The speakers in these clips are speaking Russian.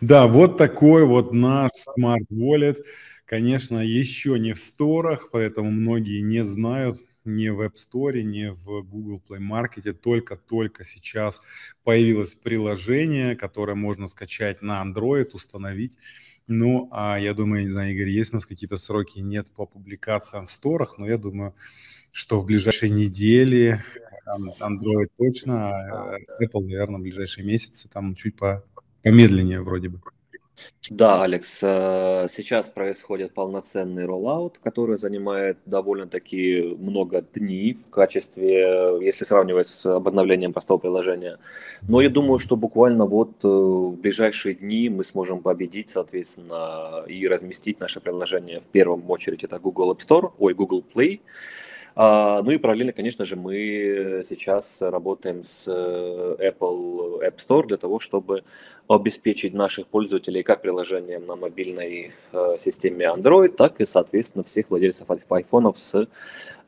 Да, вот такой вот наш Smart Wallet. Конечно, еще не в сторах, поэтому многие не знают, ни в App Store, ни в Google Play Market. Только-только сейчас появилось приложение, которое можно скачать на Android, установить. Ну, а я думаю, не знаю, Игорь, есть у нас какие-то сроки, нет по публикациям в сторах, но я думаю, что в ближайшие недели э, Android точно, а Apple, наверное, в ближайшие месяцы там чуть по Помедленнее вроде бы. Да, Алекс, э, сейчас происходит полноценный роллаут, который занимает довольно-таки много дней в качестве, если сравнивать с обновлением простого приложения. Но я думаю, что буквально вот э, в ближайшие дни мы сможем победить, соответственно, и разместить наше приложение в первом очередь это Google App Store, ой, Google Play, а, ну и параллельно, конечно же, мы сейчас работаем с э, Apple App Store для того, чтобы обеспечить наших пользователей как приложением на мобильной э, системе Android, так и, соответственно, всех владельцев iPhone с э,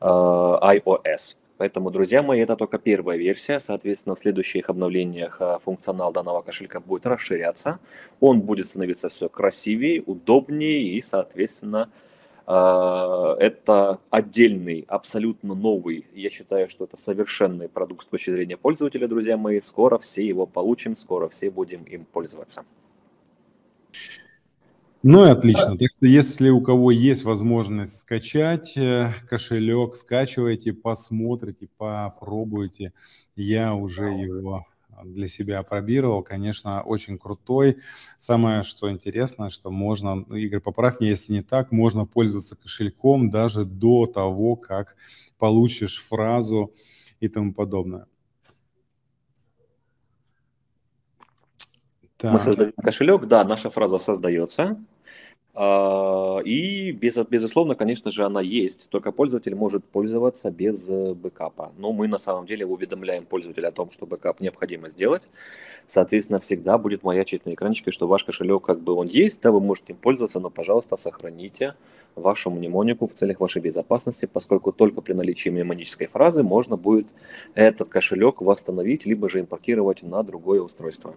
iOS. Поэтому, друзья мои, это только первая версия. Соответственно, в следующих обновлениях функционал данного кошелька будет расширяться. Он будет становиться все красивее, удобнее и, соответственно, а, это отдельный, абсолютно новый, я считаю, что это совершенный продукт с точки зрения пользователя, друзья мои. Скоро все его получим, скоро все будем им пользоваться. Ну и отлично. Так что если у кого есть возможность скачать э, кошелек, скачивайте, посмотрите, попробуйте. Я уже его для себя пробировал, конечно, очень крутой. Самое, что интересно, что можно, ну, Игорь, поправь меня, если не так, можно пользоваться кошельком даже до того, как получишь фразу и тому подобное. Так. Мы создаем кошелек, да, наша фраза создается, а, и, без, безусловно, конечно же, она есть, только пользователь может пользоваться без э, бэкапа. Но мы на самом деле уведомляем пользователя о том, что бэкап необходимо сделать. Соответственно, всегда будет маячить на экранчике, что ваш кошелек как бы он есть, да, вы можете им пользоваться, но, пожалуйста, сохраните вашу мнемонику в целях вашей безопасности, поскольку только при наличии мнемонической фразы можно будет этот кошелек восстановить, либо же импортировать на другое устройство.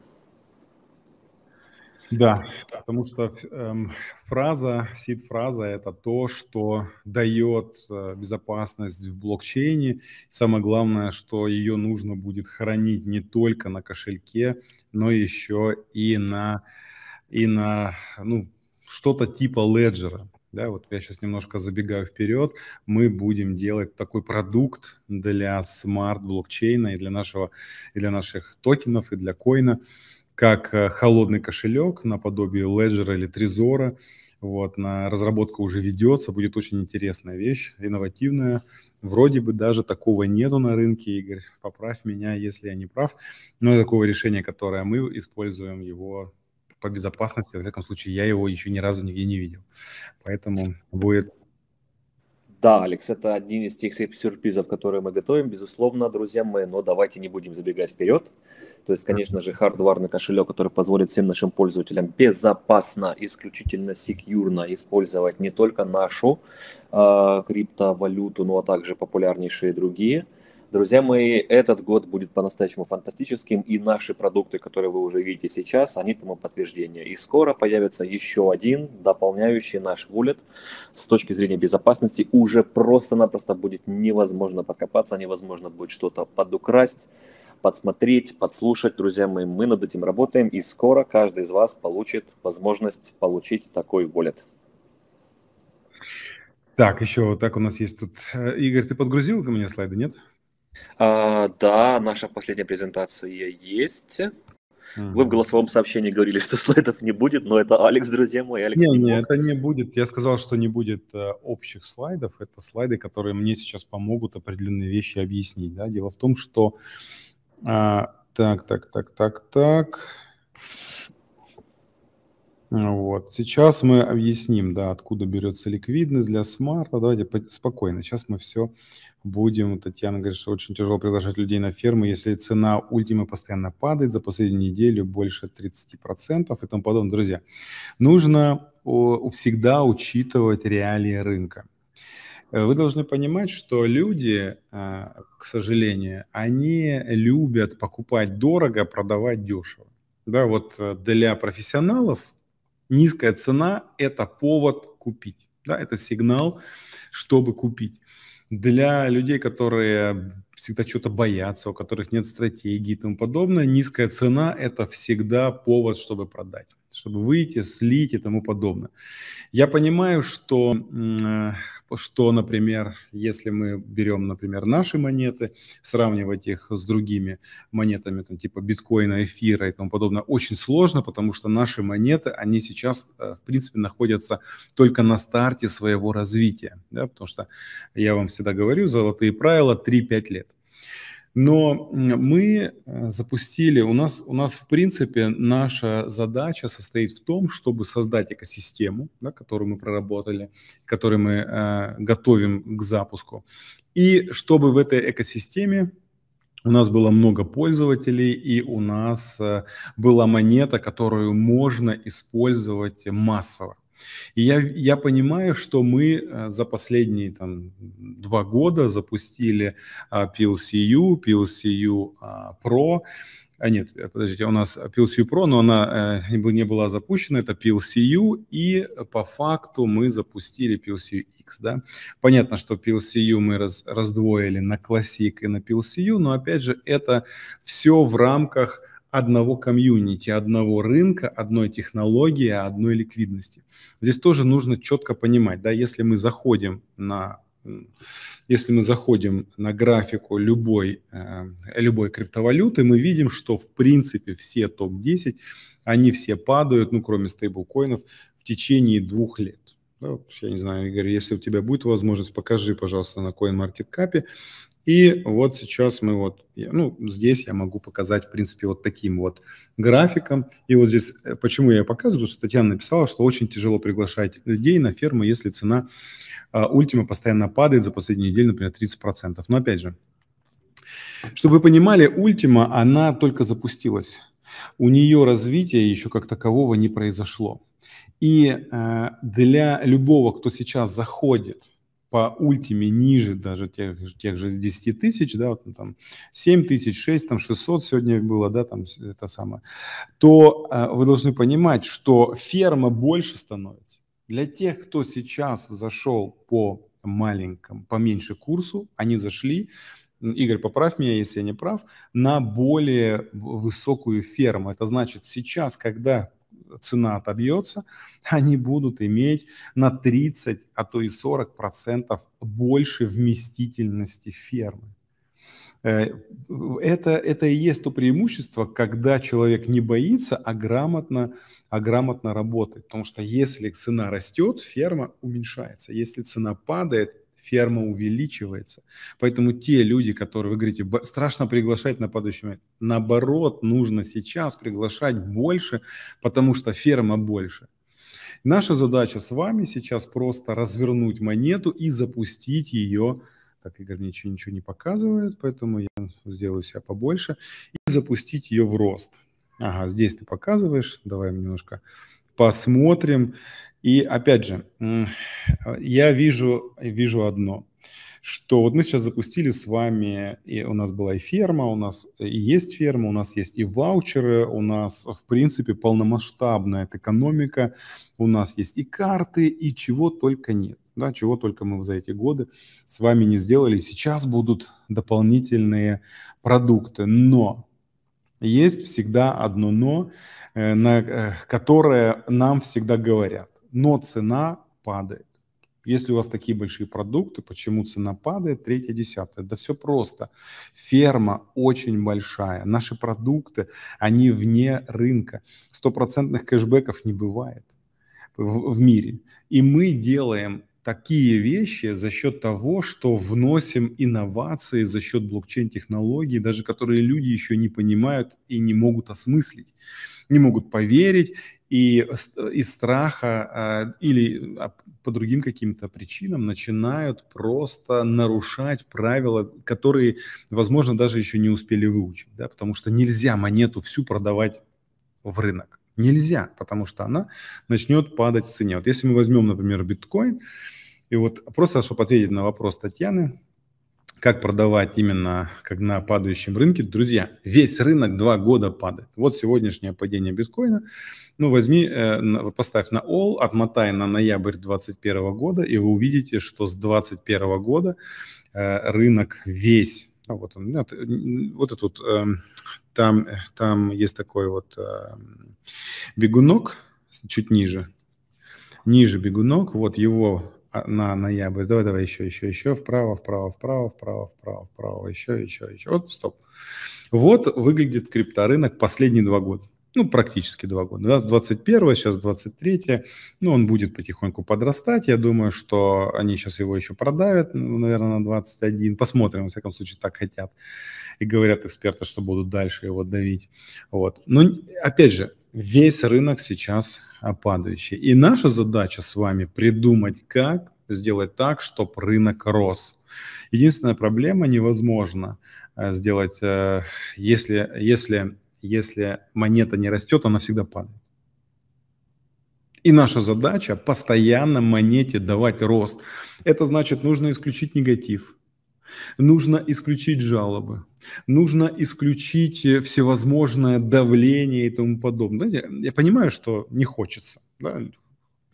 Да, потому что эм, фраза, сид-фраза – это то, что дает э, безопасность в блокчейне. Самое главное, что ее нужно будет хранить не только на кошельке, но еще и на, и на ну, что-то типа леджера. Да, вот я сейчас немножко забегаю вперед. Мы будем делать такой продукт для смарт-блокчейна и для нашего, и для наших токенов, и для коина как э, холодный кошелек наподобие Ledger или Trezor. Вот, на разработка уже ведется, будет очень интересная вещь, инновативная. Вроде бы даже такого нету на рынке, Игорь, поправь меня, если я не прав. Но такого решения, которое мы используем, его по безопасности, во всяком случае, я его еще ни разу нигде не видел. Поэтому будет да, Алекс, это один из тех сюрпризов, которые мы готовим, безусловно, друзья мои, но давайте не будем забегать вперед. То есть, конечно же, хардварный кошелек, который позволит всем нашим пользователям безопасно, исключительно секьюрно использовать не только нашу э, криптовалюту, но ну, а также популярнейшие другие. Э, Друзья мои, этот год будет по-настоящему фантастическим, и наши продукты, которые вы уже видите сейчас, они тому подтверждение. И скоро появится еще один, дополняющий наш вулет с точки зрения безопасности. Уже просто-напросто будет невозможно подкопаться, невозможно будет что-то подукрасть, подсмотреть, подслушать. Друзья мои, мы над этим работаем, и скоро каждый из вас получит возможность получить такой вулет. Так, еще вот так у нас есть тут. Э, Игорь, ты подгрузил ко мне слайды, нет? А, да, наша последняя презентация есть. Вы в голосовом сообщении говорили, что слайдов не будет, но это Алекс, друзья мои. Алекс не, не, ну, не это не будет. Я сказал, что не будет э, общих слайдов. Это слайды, которые мне сейчас помогут определенные вещи объяснить. Да? Дело в том, что... Э, так, так, так, так, так... Вот. Сейчас мы объясним, да, откуда берется ликвидность для смарта. Давайте спокойно. Сейчас мы все будем. Татьяна говорит, что очень тяжело приглашать людей на фермы, если цена ультимы постоянно падает за последнюю неделю больше 30% и тому подобное. Друзья, нужно всегда учитывать реалии рынка. Э, вы должны понимать, что люди, э, к сожалению, они любят покупать дорого, продавать дешево. Да, вот э, для профессионалов Низкая цена – это повод купить, да, это сигнал, чтобы купить. Для людей, которые всегда что то боятся, у которых нет стратегии и тому подобное, низкая цена – это всегда повод, чтобы продать чтобы выйти, слить и тому подобное. Я понимаю, что, э, что, например, если мы берем, например, наши монеты, сравнивать их с другими монетами, там, типа биткоина, эфира и тому подобное, очень сложно, потому что наши монеты, они сейчас, э, в принципе, находятся только на старте своего развития, да, потому что я вам всегда говорю, золотые правила 3-5 лет. Но мы э, запустили, у нас, у нас в принципе наша задача состоит в том, чтобы создать экосистему, да, которую мы проработали, которую мы э, готовим к запуску, и чтобы в этой экосистеме у нас было много пользователей, и у нас э, была монета, которую можно использовать массово. И я, я понимаю, что мы э, за последние там, два года запустили а, PLCU, e PLCU e а, Pro, а нет, э, подождите, у нас PLCU e Pro, но она э, не была запущена, это PLCU, и по факту мы запустили PLCU X, да. Понятно, что PLCU мы раз, раздвоили на Classic и на PLCU, но опять же это все в рамках одного комьюнити, одного рынка, одной технологии, одной ликвидности. Здесь тоже нужно четко понимать, да, если мы заходим на если мы заходим на графику любой, э, любой криптовалюты, мы видим, что в принципе все топ-10, они все падают, ну кроме стейблкоинов, в течение двух лет. Да, ну, я не знаю, Игорь, если у тебя будет возможность, покажи, пожалуйста, на CoinMarketCap и вот сейчас мы вот, ну, здесь я могу показать, в принципе, вот таким вот графиком. И вот здесь, э, почему я показываю, что Татьяна написала, что очень тяжело приглашать людей на ферму, если цена а, ультима постоянно падает за последнюю неделю, например, 30%. Но опять же, чтобы вы понимали, ультима, она только запустилась. У нее развития еще как такового не произошло. И э, для любого, кто сейчас заходит – по ультиме ниже даже тех, тех же 10 тысяч, да, вот, ну, там 7 тысяч, 6, там 600 сегодня было, да, там это самое, то э, вы должны понимать, что ферма больше становится. Для тех, кто сейчас зашел по маленькому, по меньше курсу, они зашли, Игорь, поправь меня, если я не прав, на более высокую ферму. Это значит, сейчас, когда цена отобьется, они будут иметь на 30, а то и 40 процентов больше вместительности фермы. Э, это, это и есть то преимущество, когда человек не боится, а грамотно, а грамотно работает. Потому что если цена растет, ферма уменьшается. Если цена падает, ферма увеличивается. Поэтому те люди, которые, вы говорите, страшно приглашать на падающий момент, наоборот, нужно сейчас приглашать больше, потому что ферма больше. Наша задача с вами сейчас просто развернуть монету и запустить ее так Игорь мне ничего, ничего не показывает, поэтому я сделаю себя побольше, и запустить ее в рост. Ага, здесь ты показываешь, давай немножко посмотрим. И опять же, я вижу, вижу одно, что вот мы сейчас запустили с вами, и у нас была и ферма, у нас и есть ферма, у нас есть и ваучеры, у нас, в принципе, полномасштабная эта экономика, у нас есть и карты, и чего только нет. Да, чего только мы за эти годы с вами не сделали. Сейчас будут дополнительные продукты, но есть всегда одно но, э, на э, которое нам всегда говорят но цена падает. Если у вас такие большие продукты, почему цена падает, третье, десятое? Да все просто. Ферма очень большая. Наши продукты, они вне рынка. Стопроцентных кэшбэков не бывает в, в мире. И мы делаем такие вещи за счет того, что вносим инновации за счет блокчейн-технологий, даже которые люди еще не понимают и не могут осмыслить, не могут поверить, и из страха а, или а, по другим каким-то причинам начинают просто нарушать правила, которые, возможно, даже еще не успели выучить, да, потому что нельзя монету всю продавать в рынок. Нельзя, потому что она начнет падать в цене. Вот если мы возьмем, например, биткоин, и вот просто, чтобы ответить на вопрос Татьяны, как продавать именно как на падающем рынке. Друзья, весь рынок два года падает. Вот сегодняшнее падение биткоина. Ну, возьми, э, поставь на all, отмотай на ноябрь 2021 года, и вы увидите, что с 2021 года э, рынок весь ну, вот он, нет, э, вот этот вот, эм, там, э, там есть такой вот эм, бегунок, чуть ниже, ниже бегунок, вот его а, на ноябрь, давай, давай, еще, еще, еще, вправо, вправо, вправо, вправо, вправо, вправо, еще, еще, еще, вот, стоп. Вот выглядит крипторынок последние два года ну, практически два года, да, с 21 сейчас 23 ну, он будет потихоньку подрастать, я думаю, что они сейчас его еще продавят, ну, наверное, на 21, посмотрим, во всяком случае, так хотят, и говорят эксперты, что будут дальше его давить, вот. Но, опять же, весь рынок сейчас падающий, и наша задача с вами придумать, как сделать так, чтобы рынок рос. Единственная проблема невозможно э, сделать, э, если, если если монета не растет, она всегда падает. И наша задача постоянно монете давать рост. Это значит, нужно исключить негатив, нужно исключить жалобы, нужно исключить э, всевозможное давление и тому подобное. Я понимаю, что не хочется. Да?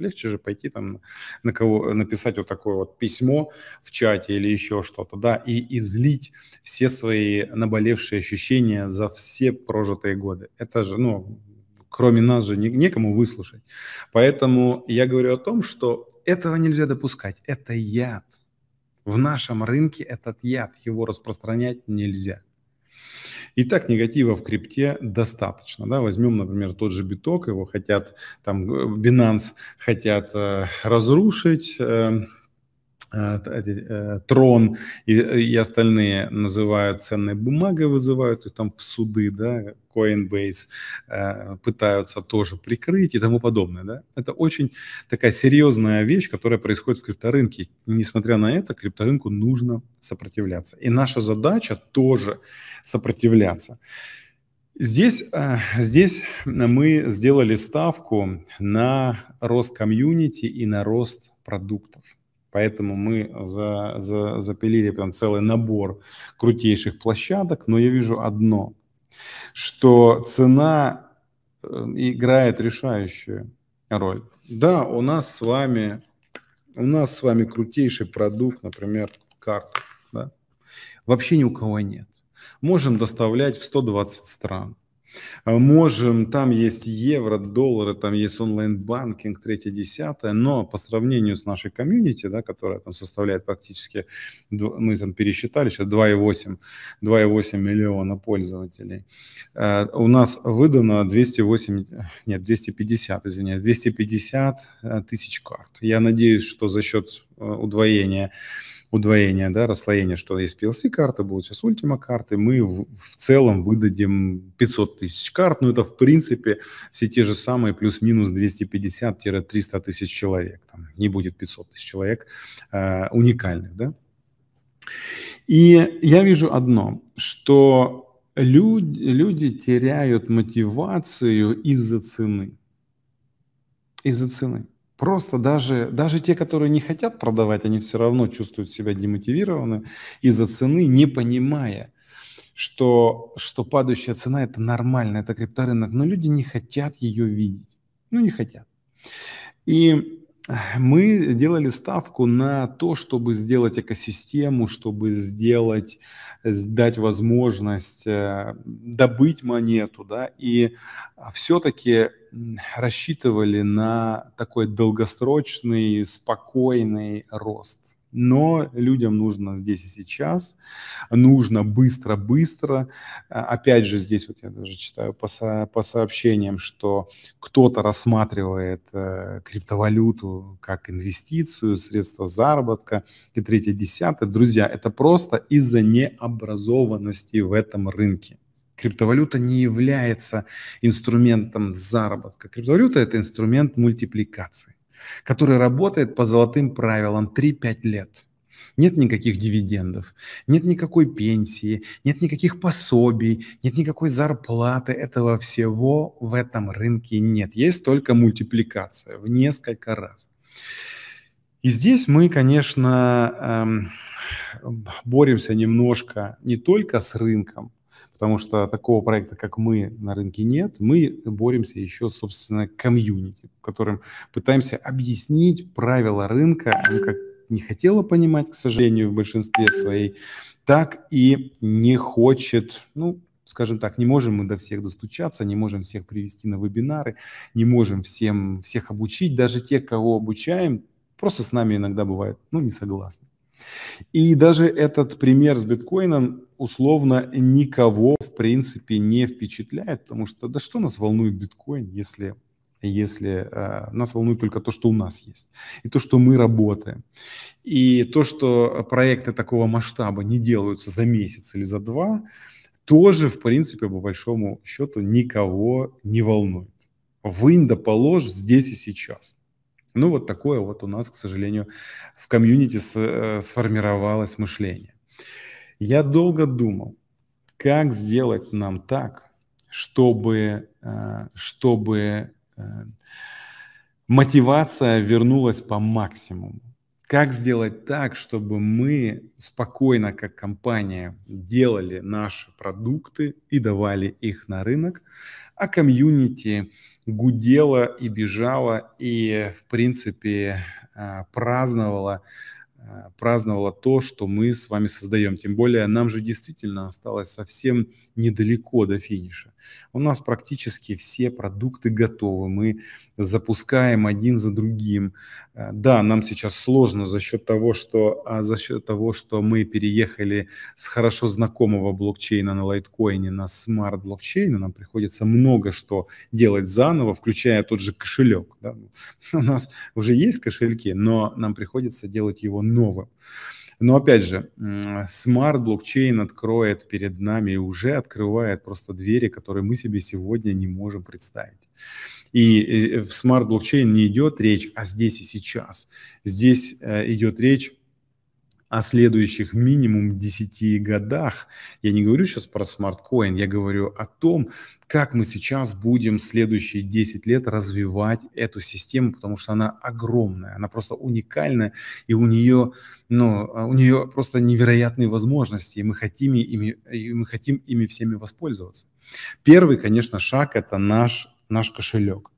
Легче же пойти там на кого написать вот такое вот письмо в чате или еще что-то, да, и излить все свои наболевшие ощущения за все прожитые годы. Это же, ну, кроме нас же некому выслушать. Поэтому я говорю о том, что этого нельзя допускать. Это яд. В нашем рынке этот яд, его распространять нельзя. И так негатива в крипте достаточно. Да? Возьмем, например, тот же биток, его хотят, там, э, Binance хотят э, разрушить, э, Э, э, трон и, и остальные называют ценной бумагой, вызывают их там в суды, да, Coinbase э, пытаются тоже прикрыть и тому подобное, да. Это очень такая серьезная вещь, которая происходит в крипторынке. Несмотря на это, крипторынку нужно сопротивляться. И наша задача тоже сопротивляться. Здесь, здесь мы сделали ставку на рост комьюнити и на рост продуктов. Поэтому мы за, за, запилили прям целый набор крутейших площадок. Но я вижу одно, что цена э, играет решающую роль. Да, у нас с вами, у нас с вами крутейший продукт, например, карт. Да? Вообще ни у кого нет. Можем доставлять в 120 стран. А, можем, там есть евро, доллары, там есть онлайн-банкинг, третье, десятое, но по сравнению с нашей комьюнити, да, которая там составляет практически, мы там пересчитали, сейчас 2,8, 2,8 миллиона пользователей, а, у нас выдано 208, нет, 250, извиняюсь, 250 э, тысяч карт. Я надеюсь, что за счет э, удвоения удвоение, да, расслоение, что есть PLC-карты, будут сейчас Ultima-карты, мы в, в целом выдадим 500 тысяч карт, но это, в принципе, все те же самые плюс-минус 250-300 тысяч человек, там не будет 500 тысяч человек э, уникальных, да. И я вижу одно, что люди, люди теряют мотивацию из-за цены. Из-за цены. Просто даже, даже те, которые не хотят продавать, они все равно чувствуют себя демотивированы из-за цены, не понимая, что, что падающая цена – это нормально, это крипторынок. Но люди не хотят ее видеть. Ну, не хотят. И мы делали ставку на то, чтобы сделать экосистему, чтобы сделать, дать возможность э, добыть монету, да, и все-таки рассчитывали на такой долгосрочный, спокойный рост. Но людям нужно здесь и сейчас, нужно быстро-быстро. А, опять же, здесь вот я даже читаю по, со, по сообщениям, что кто-то рассматривает э, криптовалюту как инвестицию, средство заработка и третье, десятое. Друзья, это просто из-за необразованности в этом рынке. Криптовалюта не является инструментом заработка. Криптовалюта – это инструмент мультипликации, который работает по золотым правилам 3-5 лет. Нет никаких дивидендов, нет никакой пенсии, нет никаких пособий, нет никакой зарплаты. Этого всего в этом рынке нет. Есть только мультипликация в несколько раз. И здесь мы, конечно, эм, боремся немножко не только с рынком, потому что такого проекта, как мы, на рынке нет. Мы боремся еще, собственно, комьюнити, которым пытаемся объяснить правила рынка, как не хотела понимать, к сожалению, в большинстве своей, так и не хочет, ну, скажем так, не можем мы до всех достучаться, не можем всех привести на вебинары, не можем всем, всех обучить, даже те, кого обучаем, просто с нами иногда бывает, ну, не согласны. И даже этот пример с биткоином условно никого в принципе не впечатляет, потому что да что нас волнует биткоин, если если э, нас волнует только то, что у нас есть, и то, что мы работаем, и то, что проекты такого масштаба не делаются за месяц или за два, тоже, в принципе, по большому счету никого не волнует. Вынь да положь здесь и сейчас – ну, вот такое вот у нас, к сожалению, в комьюнити э, сформировалось мышление. Я долго думал, как сделать нам так, чтобы, э, чтобы э, мотивация вернулась по максимуму как сделать так, чтобы мы спокойно, как компания, делали наши продукты и давали их на рынок, а комьюнити гудела и бежала и, в принципе, а, праздновала а, праздновала то, что мы с вами создаем. Тем более нам же действительно осталось совсем недалеко до финиша. У нас практически все продукты готовы, мы запускаем один за другим. Э, да, нам сейчас сложно за счет того, что, а за счет того, что мы переехали с хорошо знакомого блокчейна на лайткоине на смарт-блокчейн, нам приходится много что делать заново, включая тот же кошелек. Да? У нас уже есть кошельки, но нам приходится делать его новым. Но опять же, смарт-блокчейн откроет перед нами и уже открывает просто двери, которые мы себе сегодня не можем представить. И в смарт-блокчейн не идет речь, а здесь и сейчас. Здесь э, идет речь о следующих минимум 10 годах. Я не говорю сейчас про смарткоин, я говорю о том, как мы сейчас будем следующие 10 лет развивать эту систему, потому что она огромная, она просто уникальная, и у нее, ну, а, у нее просто невероятные возможности, и мы хотим ими, и мы хотим ими всеми воспользоваться. Первый, конечно, шаг – это наш, наш кошелек.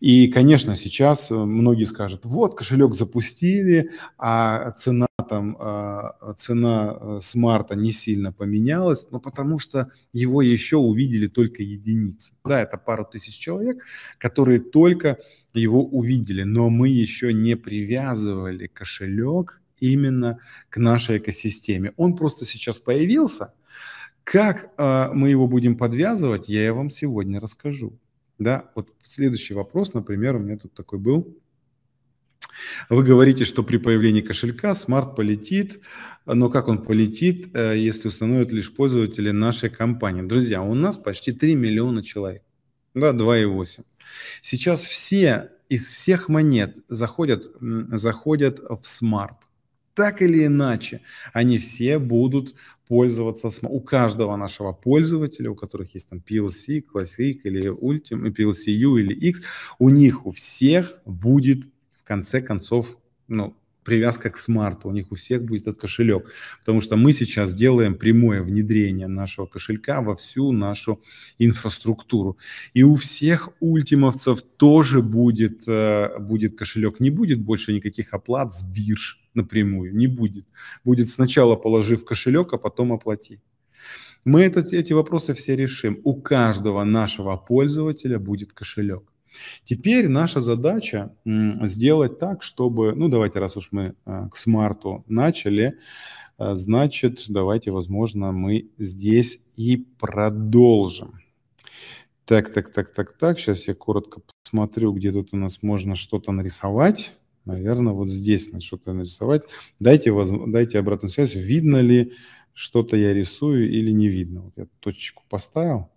И, конечно, сейчас э, многие скажут, вот, кошелек запустили, а цена там, а, цена э, с марта не сильно поменялась, но потому что его еще увидели только единицы. Да, это пару тысяч человек, которые только его увидели, но мы еще не привязывали кошелек именно к нашей экосистеме. Он просто сейчас появился. Как э, мы его будем подвязывать, я вам сегодня расскажу. Да, вот следующий вопрос, например, у меня тут такой был. Вы говорите, что при появлении кошелька смарт полетит, но как он полетит, э, если установят лишь пользователи нашей компании? Друзья, у нас почти 3 миллиона человек, да, 2,8. Сейчас все из всех монет заходят, заходят в смарт так или иначе, они все будут пользоваться, у каждого нашего пользователя, у которых есть там PLC, Classic или Ultimate э, PLC U или X, у них у всех будет в конце концов, ну, привязка к смарту, у них у всех будет этот кошелек, потому что мы сейчас делаем прямое внедрение нашего кошелька во всю нашу инфраструктуру. И у всех ультимовцев тоже будет, э, будет кошелек, не будет больше никаких оплат с бирж напрямую, не будет. Будет сначала положив кошелек, а потом оплати. Мы это, эти вопросы все решим. У каждого нашего пользователя будет кошелек. Теперь наша задача сделать так, чтобы, ну давайте, раз уж мы э, к смарту начали, э, значит, давайте, возможно, мы здесь и продолжим. Так, так, так, так, так, сейчас я коротко посмотрю, где тут у нас можно что-то нарисовать. Наверное, вот здесь надо что-то нарисовать. Дайте, воз... дайте обратную связь, видно ли что-то я рисую или не видно. Вот я точечку поставил.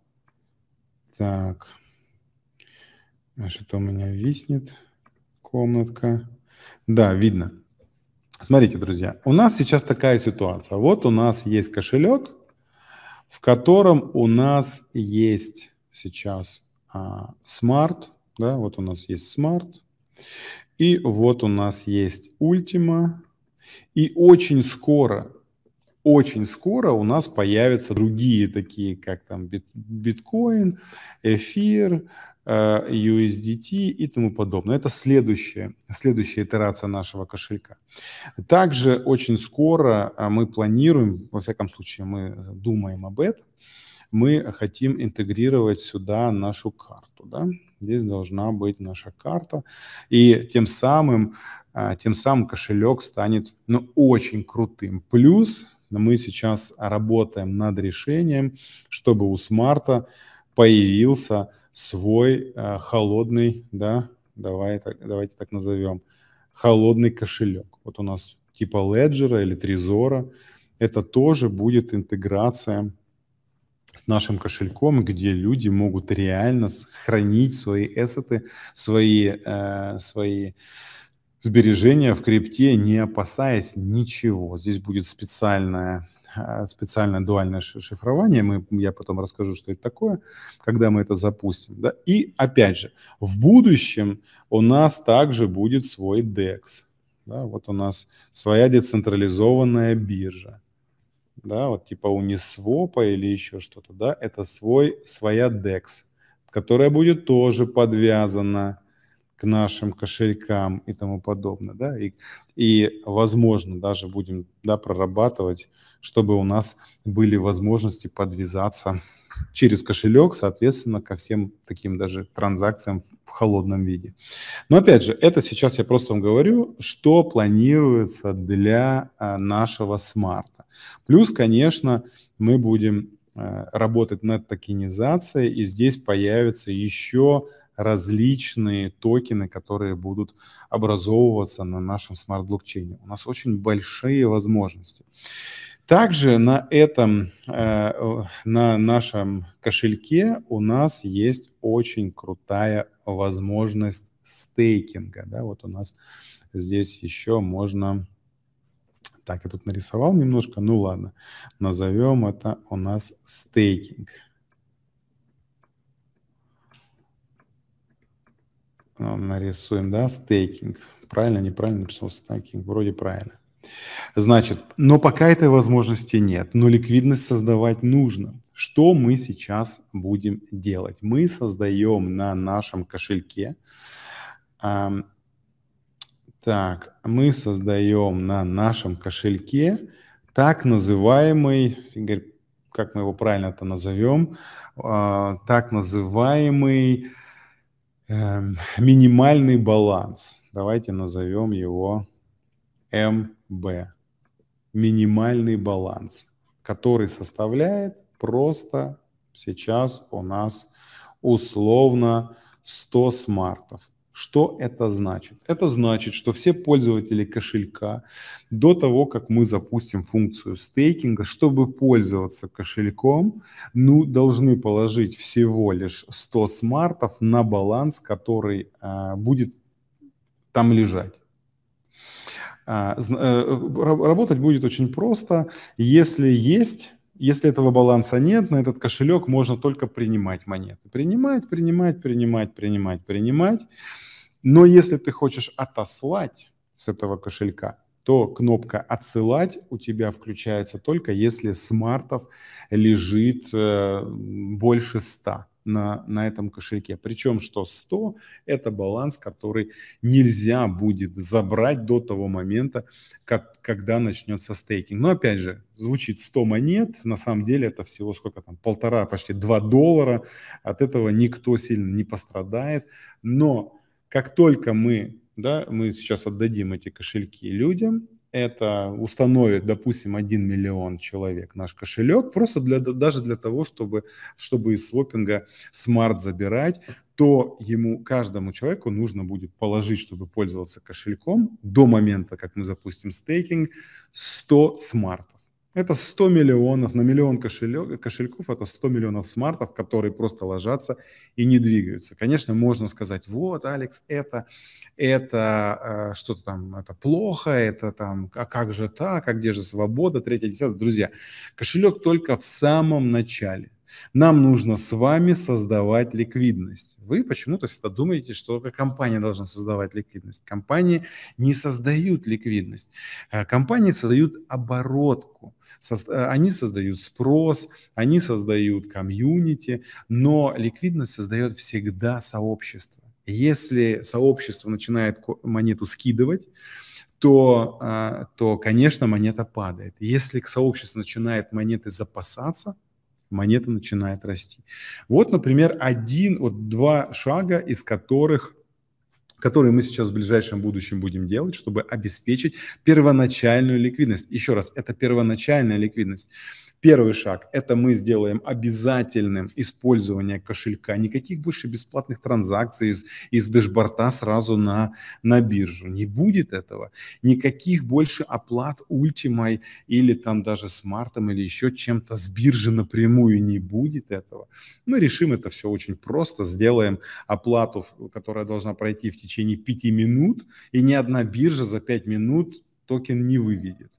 Так. Что-то у меня виснет комнатка. Да, видно. Смотрите, друзья, у нас сейчас такая ситуация. Вот у нас есть кошелек, в котором у нас есть сейчас а, Smart, да, вот у нас есть Smart, и вот у нас есть Ultima, и очень скоро, очень скоро у нас появятся другие такие, как там бит, биткоин, эфир, Э, USDT и тому подобное. Это следующая, следующая итерация нашего кошелька. Также очень скоро а, мы планируем, во всяком случае мы думаем об этом, мы хотим интегрировать сюда нашу карту. Да? Здесь должна быть наша карта. И тем самым, а, тем самым кошелек станет ну, очень крутым. Плюс мы сейчас работаем над решением, чтобы у смарта появился свой э, холодный, да, давай, так, давайте так назовем, холодный кошелек. Вот у нас типа Ledger или Trezor, это тоже будет интеграция с нашим кошельком, где люди могут реально хранить свои эссеты, свои, э, свои сбережения в крипте, не опасаясь ничего. Здесь будет специальная а, специальное дуальное шифрование. Мы, я потом расскажу, что это такое, когда мы это запустим. Да? И опять же, в будущем у нас также будет свой DEX. Да? Вот у нас своя децентрализованная биржа. Да, вот типа Uniswap или еще что-то, да, это свой, своя DEX, которая будет тоже подвязана к нашим кошелькам и тому подобное, да, и, и возможно, даже будем, да, прорабатывать, чтобы у нас были возможности подвязаться через кошелек, соответственно, ко всем таким даже транзакциям в холодном виде. Но опять же, это сейчас я просто вам говорю, что планируется для а, нашего смарта. Плюс, конечно, мы будем э, работать над токенизацией, и здесь появится еще различные токены, которые будут образовываться на нашем смарт-блокчейне. У нас очень большие возможности. Также на этом, э, на нашем кошельке у нас есть очень крутая возможность стейкинга. Да, вот у нас здесь еще можно... Так, я тут нарисовал немножко, ну ладно. Назовем это у нас стейкинг. нарисуем, да, стейкинг. Правильно, неправильно написал стейкинг? Вроде правильно. Значит, но пока этой возможности нет, но ликвидность создавать нужно. Что мы сейчас будем делать? Мы создаем на нашем кошельке, э, так, мы создаем на нашем кошельке так называемый, как мы его правильно это назовем, э, так называемый Эм, минимальный баланс. Давайте назовем его МБ. Минимальный баланс, который составляет просто сейчас у нас условно 100 смартов. Что это значит? Это значит, что все пользователи кошелька до того, как мы запустим функцию стейкинга, чтобы пользоваться кошельком, ну, должны положить всего лишь 100 смартов на баланс, который э, будет там лежать. А, э, э работать будет очень просто, если есть если этого баланса нет, на этот кошелек можно только принимать монеты. Принимать, принимать, принимать, принимать, принимать. Но если ты хочешь отослать с этого кошелька, то кнопка «Отсылать» у тебя включается только если смартов лежит э, больше 100 на, на этом кошельке. Причем, что 100 – это баланс, который нельзя будет забрать до того момента, как, когда начнется стейкинг. Но, опять же, звучит 100 монет, на самом деле это всего сколько там, полтора, почти 2 доллара. От этого никто сильно не пострадает. Но как только мы, да, мы сейчас отдадим эти кошельки людям, это установит, допустим, 1 миллион человек наш кошелек, просто для, даже для того, чтобы, чтобы из свопинга смарт забирать, то ему, каждому человеку нужно будет положить, чтобы пользоваться кошельком до момента, как мы запустим стейкинг, 100 смартов. Это 100 миллионов на миллион кошелек, кошельков, это 100 миллионов смартов, которые просто ложатся и не двигаются. Конечно, можно сказать, вот, Алекс, это, это э, что-то там, это плохо, это там, а как же так, а где же свобода, третье, десятое. Друзья, кошелек только в самом начале. Нам нужно с вами создавать ликвидность. Вы почему-то всегда думаете, что только компания должна создавать ликвидность. Компании не создают ликвидность. Э, компании создают оборотку. Э, они создают спрос, они создают комьюнити, но ликвидность создает всегда сообщество. Если сообщество начинает монету скидывать, то, э, то, конечно, монета падает. Если к сообществу начинает монеты запасаться, монета начинает расти. Вот, например, один, вот два шага, из которых которые мы сейчас в ближайшем будущем будем делать, чтобы обеспечить первоначальную ликвидность. Еще раз, это первоначальная ликвидность. Первый шаг – это мы сделаем обязательным использование кошелька. Никаких больше бесплатных транзакций из, из дэшборта сразу на, на биржу. Не будет этого. Никаких больше оплат ультимой или там даже смартом или еще чем-то с биржи напрямую не будет этого. Мы решим это все очень просто. Сделаем оплату, которая должна пройти в течение 5 минут, и ни одна биржа за 5 минут токен не выведет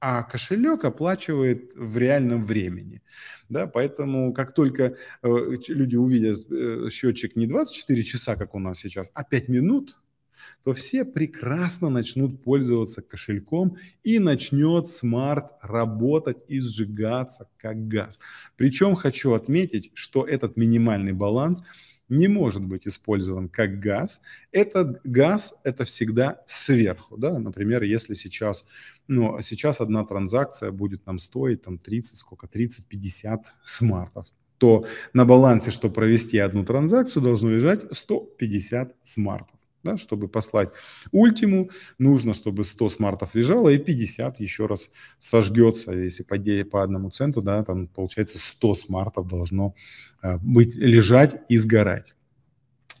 а кошелек оплачивает в реальном времени. Да, поэтому как только э, люди увидят э, счетчик не 24 часа, как у нас сейчас, а 5 минут, то все прекрасно начнут пользоваться кошельком и начнет смарт работать и сжигаться как газ. Причем хочу отметить, что этот минимальный баланс – не может быть использован как газ. Этот газ – это всегда сверху. Да? Например, если сейчас, ну, сейчас одна транзакция будет нам стоить там 30, сколько, 30-50 смартов, то на балансе, чтобы провести одну транзакцию, должно лежать 150 смартов. Да, чтобы послать ультиму, нужно, чтобы 100 смартов лежало, и 50 еще раз сожгется. Если по, по одному центу, да, там получается 100 смартов должно э, быть, лежать и сгорать.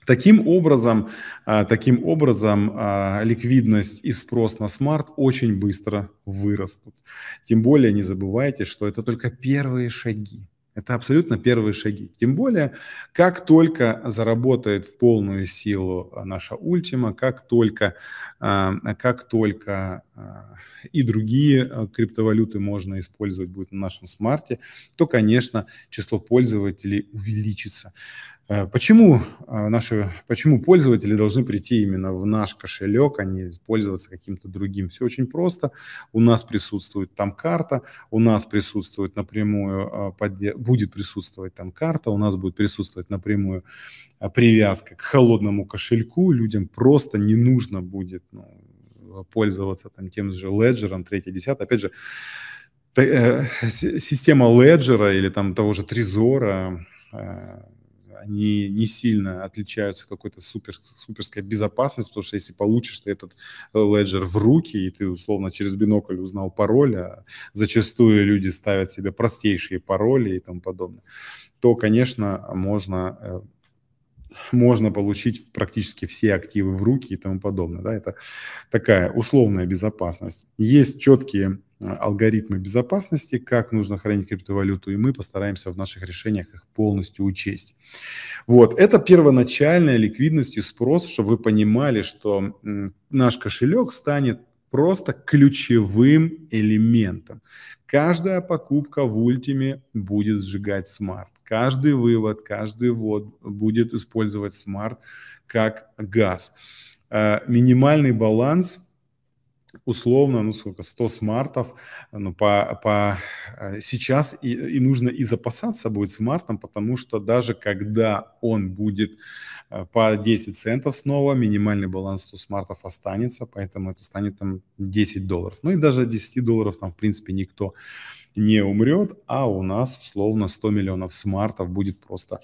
Таким образом, э, таким образом э, ликвидность и спрос на смарт очень быстро вырастут. Тем более не забывайте, что это только первые шаги. Это абсолютно первые шаги. Тем более, как только заработает в полную силу а, наша ультима, как только, а, как только а, и другие криптовалюты можно использовать будет на нашем смарте, то, конечно, число пользователей увеличится. Э, почему э, наши, почему пользователи должны прийти именно в наш кошелек, а не пользоваться каким-то другим? Все очень просто. У нас присутствует там карта, у нас присутствует напрямую, э, будет присутствовать там карта, у нас будет присутствовать напрямую привязка к холодному кошельку. Людям просто не нужно будет ну, пользоваться там тем же леджером, 3 10 Опять же, система леджера или там того же трезора они не сильно отличаются какой-то супер, суперской безопасностью, потому что если получишь ты этот э, леджер в руки, и ты условно через бинокль узнал пароль, а зачастую люди ставят себе простейшие пароли и тому подобное, то, конечно, можно э, можно получить практически все активы в руки и тому подобное. Да? Это такая условная безопасность. Есть четкие э, алгоритмы безопасности, как нужно хранить криптовалюту, и мы постараемся в наших решениях их полностью учесть. Вот, это первоначальная ликвидность и спрос, чтобы вы понимали, что наш кошелек станет просто ключевым элементом. Каждая покупка в ультиме будет сжигать смарт. Каждый вывод, каждый ввод будет использовать смарт как газ. Э, минимальный баланс условно, ну сколько, 100 смартов, ну по, по э, сейчас и, и нужно и запасаться будет смартом, потому что даже когда он будет э, по 10 центов снова, минимальный баланс 100 смартов останется, поэтому это станет там 10 долларов. Ну и даже от 10 долларов там в принципе никто не умрет, а у нас условно 100 миллионов смартов будет просто,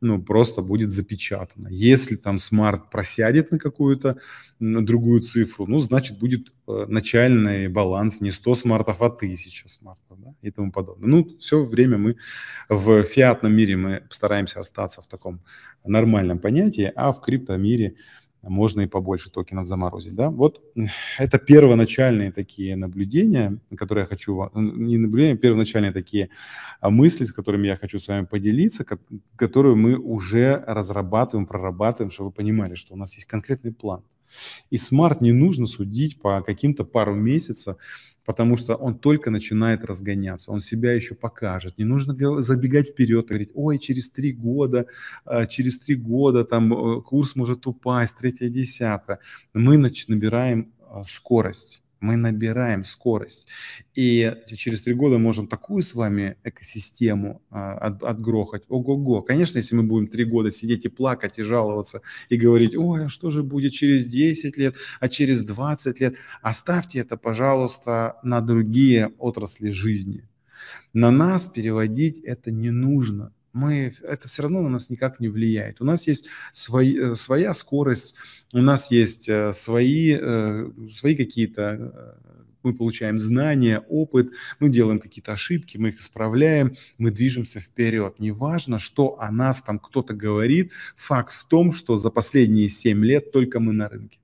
ну, просто будет запечатано. Если там смарт просядет на какую-то на другую цифру, ну, значит, будет э, начальный баланс не 100 смартов, а 1000 смартов да, и тому подобное. Ну, все время мы в фиатном мире мы постараемся остаться в таком нормальном понятии, а в криптомире мире можно и побольше токенов заморозить. Да? Вот это первоначальные такие наблюдения, которые я хочу... Не наблюдения, а первоначальные такие а, мысли, с которыми я хочу с вами поделиться, которые мы уже разрабатываем, прорабатываем, чтобы вы понимали, что у нас есть конкретный план – и смарт не нужно судить по каким-то пару месяцев, потому что он только начинает разгоняться, он себя еще покажет. Не нужно забегать вперед и говорить, ой, через три года, а, через три года там э, курс может упасть, третье, десятое. Мы набираем а, скорость мы набираем скорость. И через три года можем такую с вами экосистему а, от, отгрохать. Ого-го. Конечно, если мы будем три года сидеть и плакать, и жаловаться, и говорить, ой, а что же будет через 10 лет, а через 20 лет, оставьте это, пожалуйста, на другие отрасли жизни. На нас переводить это не нужно мы, это все равно на нас никак не влияет. У нас есть свои, э, своя скорость, у нас есть э, свои, э, свои какие-то мы получаем знания, опыт, мы делаем какие-то ошибки, мы их исправляем, мы движемся вперед. Неважно, что о нас там кто-то говорит, факт в том, что за последние 7 лет только мы на рынке.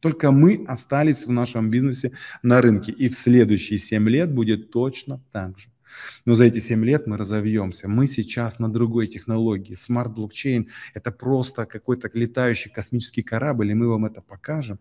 Только мы остались в нашем бизнесе на рынке. И в следующие 7 лет будет точно так же. Но за эти 7 лет мы разовьемся. Мы сейчас на другой технологии. Смарт-блокчейн – это просто какой-то летающий космический корабль, и мы вам это покажем.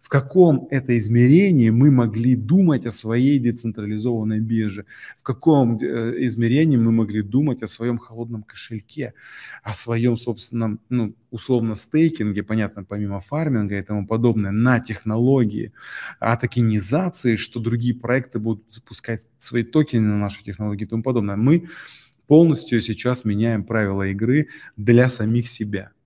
В каком это измерении мы могли думать о своей децентрализованной бирже? В каком э, измерении мы могли думать о своем холодном кошельке, о своем собственном ну, условно стейкинге, понятно, помимо фарминга и тому подобное, на технологии, а токенизации, что другие проекты будут запускать свои токены на наши технологии и тому подобное. Мы полностью сейчас меняем правила игры для самих себя –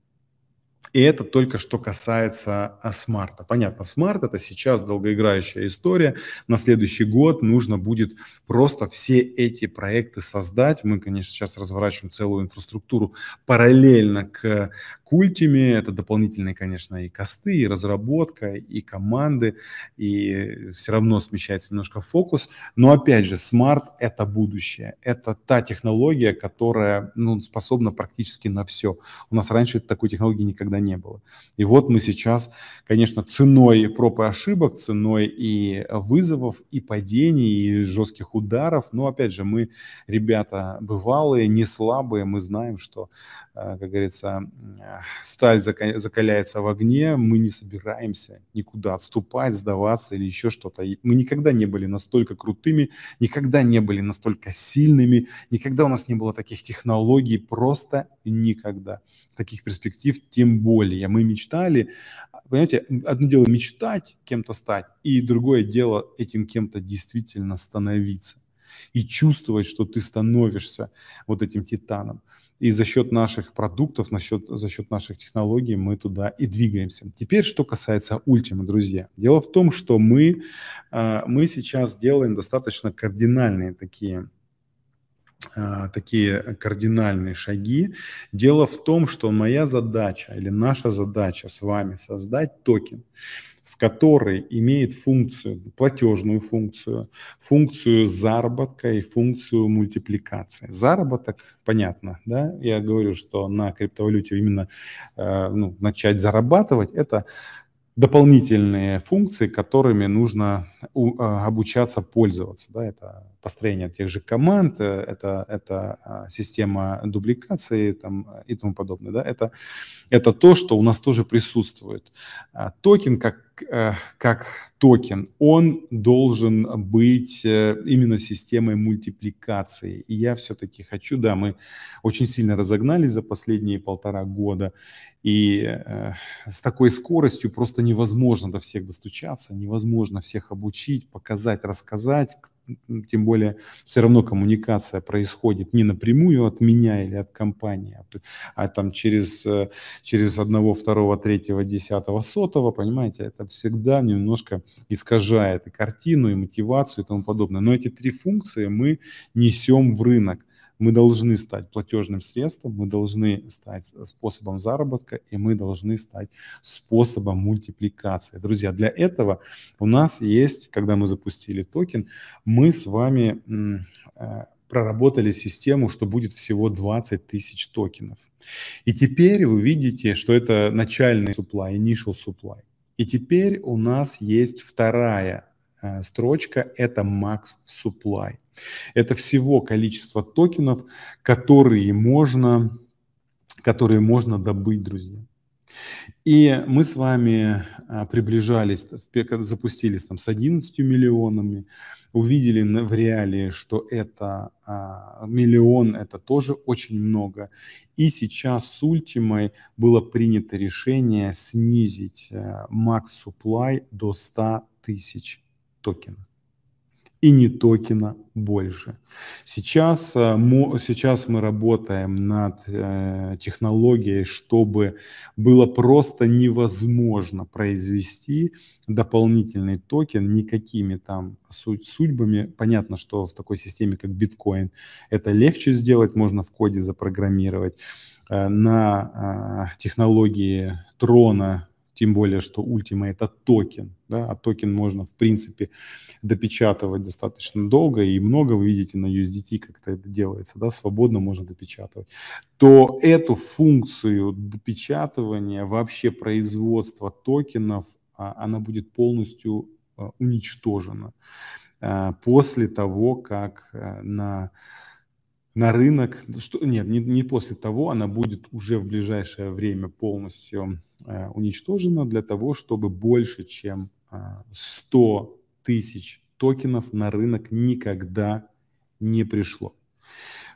и это только что касается а, смарта. Понятно, смарт – это сейчас долгоиграющая история. На следующий год нужно будет просто все эти проекты создать. Мы, конечно, сейчас разворачиваем целую инфраструктуру параллельно к культиме. Это дополнительные, конечно, и косты, и разработка, и команды, и все равно смещается немножко фокус. Но опять же, смарт – это будущее. Это та технология, которая ну, способна практически на все. У нас раньше такой технологии никогда не не было. И вот мы сейчас, конечно, ценой проб и ошибок, ценой и вызовов, и падений, и жестких ударов, но опять же, мы ребята бывалые, не слабые, мы знаем, что Э, как говорится, сталь закаляется в огне, мы не собираемся никуда отступать, сдаваться или еще что-то. Мы никогда не были настолько крутыми, никогда не были настолько сильными, никогда у нас не было таких технологий, просто никогда. Таких перспектив тем более. Мы мечтали, понимаете, одно дело мечтать кем-то стать, и другое дело этим кем-то действительно становиться и чувствовать, что ты становишься вот этим титаном. И за счет наших продуктов, насчет, за счет наших технологий мы туда и двигаемся. Теперь, что касается Ultima, друзья. Дело в том, что мы, э, мы сейчас делаем достаточно кардинальные такие Э, такие кардинальные шаги. Дело в том, что моя задача или наша задача с вами создать токен, с которой имеет функцию, платежную функцию, функцию заработка и функцию мультипликации. Заработок, понятно, да, я говорю, что на криптовалюте именно э, ну, начать зарабатывать – это дополнительные функции, которыми нужно а, обучаться пользоваться. Да? Это построение тех же команд, э, это, это а, система дубликации там, э, и тому подобное. Да? Это, это то, что у нас тоже присутствует. А, токен как, э, как токен, он должен быть именно системой мультипликации. И я все-таки хочу, да, мы очень сильно разогнались за последние полтора года, и с такой скоростью просто невозможно до всех достучаться, невозможно всех обучать научить, показать, рассказать, тем более все равно коммуникация происходит не напрямую от меня или от компании, а, а там через, э, через одного, второго, третьего, десятого, сотого, понимаете, это всегда немножко искажает и картину, и мотивацию и тому подобное. Но эти три функции мы несем в рынок мы должны стать платежным средством, мы должны стать э, способом заработка, и мы должны стать способом мультипликации. Друзья, для этого у нас есть, когда мы запустили токен, мы с вами э, проработали систему, что будет всего 20 тысяч токенов. И теперь вы видите, что это начальный supply, initial supply. И теперь у нас есть вторая э, строчка – это max supply. Это всего количество токенов, которые можно, которые можно добыть, друзья. И мы с вами а, приближались, запустились там с 11 миллионами, увидели в реале, что это а, миллион, это тоже очень много. И сейчас с Ультимой было принято решение снизить э, макс суплай до 100 тысяч токенов и не токена больше. Сейчас, э, сейчас мы работаем над э, технологией, чтобы было просто невозможно произвести дополнительный токен никакими там судьбами. Понятно, что в такой системе, как биткоин, это легче сделать, можно в коде запрограммировать. Э, на технологии трона тем более, что Ultima это токен, да, а токен можно, в принципе, допечатывать достаточно долго, и много вы видите на USDT, как это делается, да, свободно можно допечатывать, то эту функцию допечатывания, вообще производства токенов, а, она будет полностью а, уничтожена а, после того, как на на рынок. Что, нет, не, не после того, она будет уже в ближайшее время полностью э, уничтожена для того, чтобы больше чем э, 100 тысяч токенов на рынок никогда не пришло.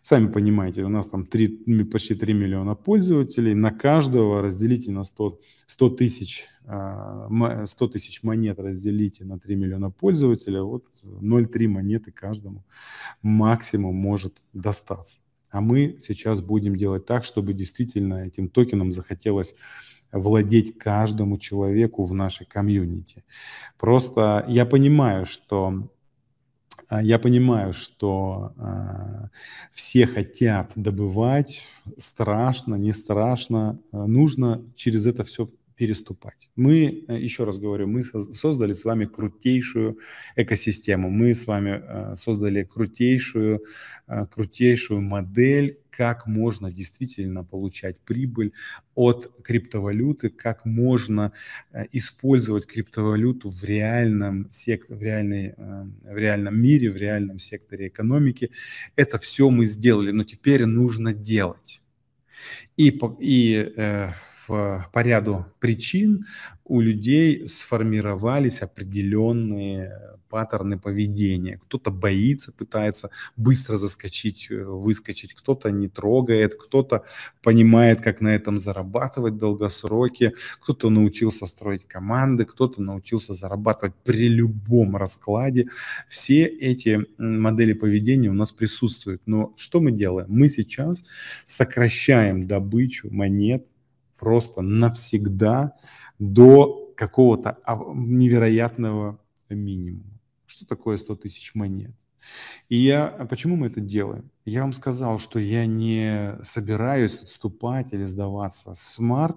Сами понимаете, у нас там 3, почти 3 миллиона пользователей, на каждого разделите на 100, 100 тысяч 100 а, тысяч монет разделите на 3 миллиона пользователя, вот 0,3 монеты каждому максимум может достаться. А мы сейчас будем делать так, чтобы действительно этим токеном захотелось владеть каждому человеку в нашей комьюнити. Просто я понимаю, что а, я понимаю, что э, все хотят добывать, страшно, не страшно, а, нужно через это все переступать. Мы, э, еще раз говорю, мы создали с вами крутейшую экосистему, мы с вами э, создали крутейшую, э, крутейшую модель, как можно действительно получать прибыль от криптовалюты, как можно использовать криптовалюту в реальном, сект, в реальной, в реальном мире, в реальном секторе экономики. Это все мы сделали, но теперь нужно делать. И, и э, Э, по ряду причин у людей сформировались определенные э, паттерны поведения. Кто-то боится, пытается быстро заскочить, э, выскочить, кто-то не трогает, кто-то понимает, как на этом зарабатывать в кто-то научился строить команды, кто-то научился зарабатывать при любом раскладе. Все эти модели поведения у нас присутствуют. Но что мы делаем? Мы сейчас сокращаем добычу монет просто навсегда до какого-то невероятного минимума. Что такое 100 тысяч монет? И я, «А почему мы это делаем? Я вам сказал, что я не собираюсь отступать или сдаваться.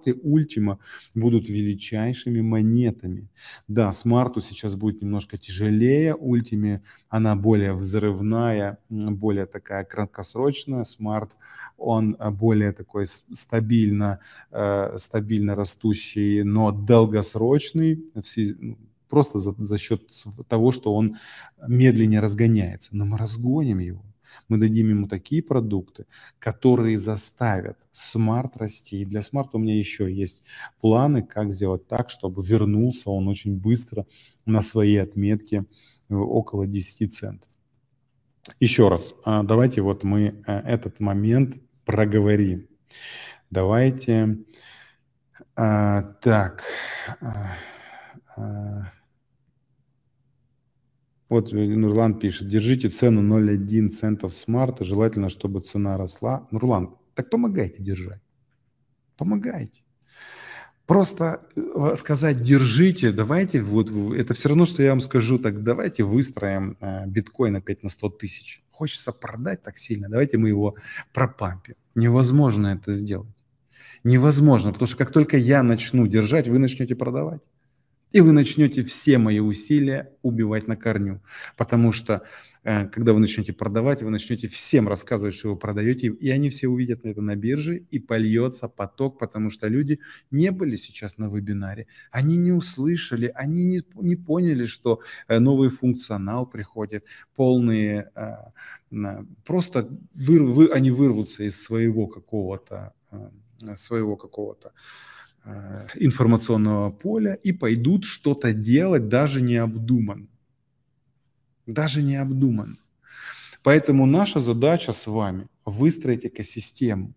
и ультима будут величайшими монетами. Да, смарту сейчас будет немножко тяжелее, ультиме она более взрывная, более такая краткосрочная. Смарт, он э, более такой стабильно, э, стабильно растущий, но долгосрочный в связи, ну, просто за, за счет того, что он медленнее разгоняется. Но мы разгоним его. Мы дадим ему такие продукты, которые заставят смарт расти. И для смарта у меня еще есть планы, как сделать так, чтобы вернулся он очень быстро на свои отметки э, около 10 центов. Еще раз, а, давайте вот мы э, этот момент проговорим. Давайте... А, так... Uh... Вот э, Нурлан пишет, держите цену 0,1 центов Смарта, желательно, чтобы цена росла. Нурлан, так помогайте держать, помогайте. Просто э, сказать держите, давайте, вот это все равно, что я вам скажу, так давайте выстроим э, биткоин опять на 100 тысяч. Хочется продать так сильно, давайте мы его пропампим. Невозможно это сделать. Невозможно, потому что как только я начну держать, вы начнете продавать. И вы начнете все мои усилия убивать на корню. Потому что, э, когда вы начнете продавать, вы начнете всем рассказывать, что вы продаете, и они все увидят это на бирже, и польется поток, потому что люди не были сейчас на вебинаре, они не услышали, они не, не поняли, что э, новый функционал приходит, полные... Э, просто вы, вы, они вырвутся из своего какого-то своего какого-то Э, информационного поля и пойдут что-то делать даже не обдуман, Даже не обдуман. Поэтому наша задача с вами выстроить экосистему.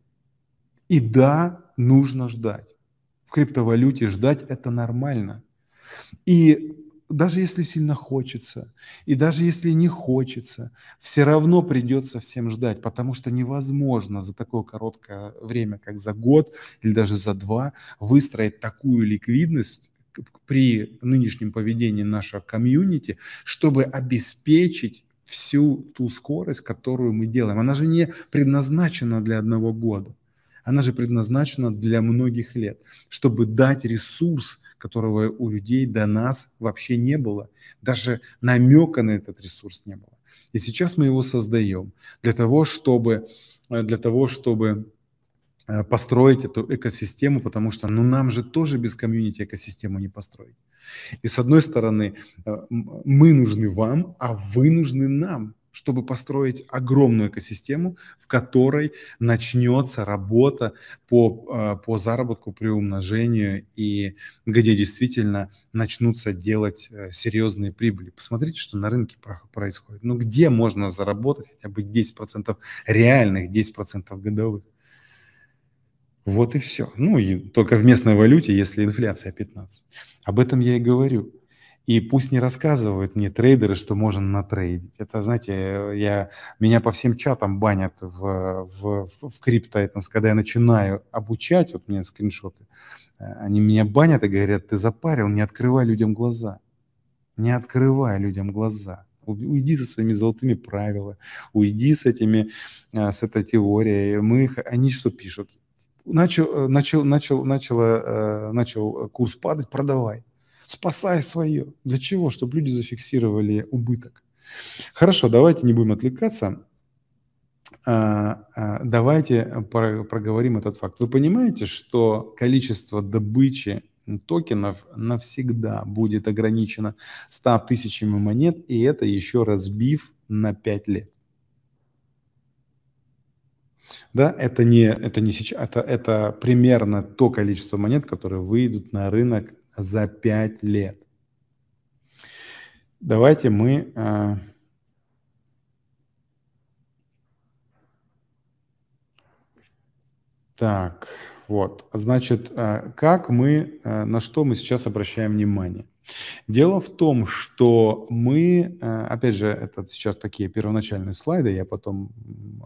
И да, нужно ждать. В криптовалюте ждать это нормально. И даже если сильно хочется, и даже если не хочется, все равно придется всем ждать, потому что невозможно за такое короткое время, как за год или даже за два, выстроить такую ликвидность при нынешнем поведении нашего комьюнити, чтобы обеспечить всю ту скорость, которую мы делаем. Она же не предназначена для одного года. Она же предназначена для многих лет, чтобы дать ресурс, которого у людей до нас вообще не было. Даже намека на этот ресурс не было. И сейчас мы его создаем для того, чтобы, э, для того, чтобы э, построить эту экосистему, потому что ну, нам же тоже без комьюнити экосистему не построить. И с одной стороны, э, мы нужны вам, а вы нужны нам чтобы построить огромную экосистему, в которой начнется работа по, а, по заработку, при умножении и где действительно начнутся делать э, серьезные прибыли. Посмотрите, что на рынке происходит. Ну где можно заработать хотя бы 10% реальных, 10% годовых? Вот и все. Ну, и только в местной валюте, если инфляция 15. Об этом я и говорю. И пусть не рассказывают мне трейдеры, что можно натрейдить. Это, знаете, э, я, меня по всем чатам банят в, в, в крипто этом. когда я начинаю обучать, вот мне скриншоты, э, они меня банят и говорят, ты запарил, не открывай людям глаза. Не открывай людям глаза. Уйди со своими золотыми правилами, уйди с этими, э, с этой теорией. Мы их, они что пишут? Начал, начал, начал, начал, начал курс падать, продавай. Спасай свое. Для чего? Чтобы люди зафиксировали убыток. Хорошо, давайте не будем отвлекаться. А, а, давайте проговорим этот факт. Вы понимаете, что количество добычи токенов навсегда будет ограничено 100 тысячами монет, и это еще разбив на 5 лет. Да, это не, это не сейчас, это, это примерно то количество монет, которые выйдут на рынок за 5 лет. Давайте мы... А, так, вот. Значит, а, как мы, а, на что мы сейчас обращаем внимание? Дело в том, что мы, э, опять же, это сейчас такие первоначальные слайды, я потом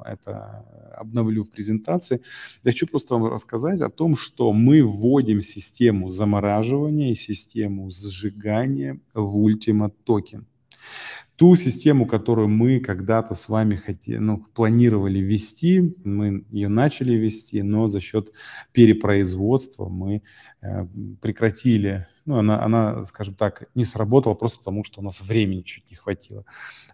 это обновлю в презентации. Я хочу просто вам рассказать о том, что мы вводим систему замораживания и систему сжигания в Ultima токен ту систему, которую мы когда-то с вами хотели, ну, планировали вести, мы ее начали вести, но за счет перепроизводства мы э, прекратили, ну, она, она, скажем так, не сработала просто потому, что у нас времени чуть не хватило.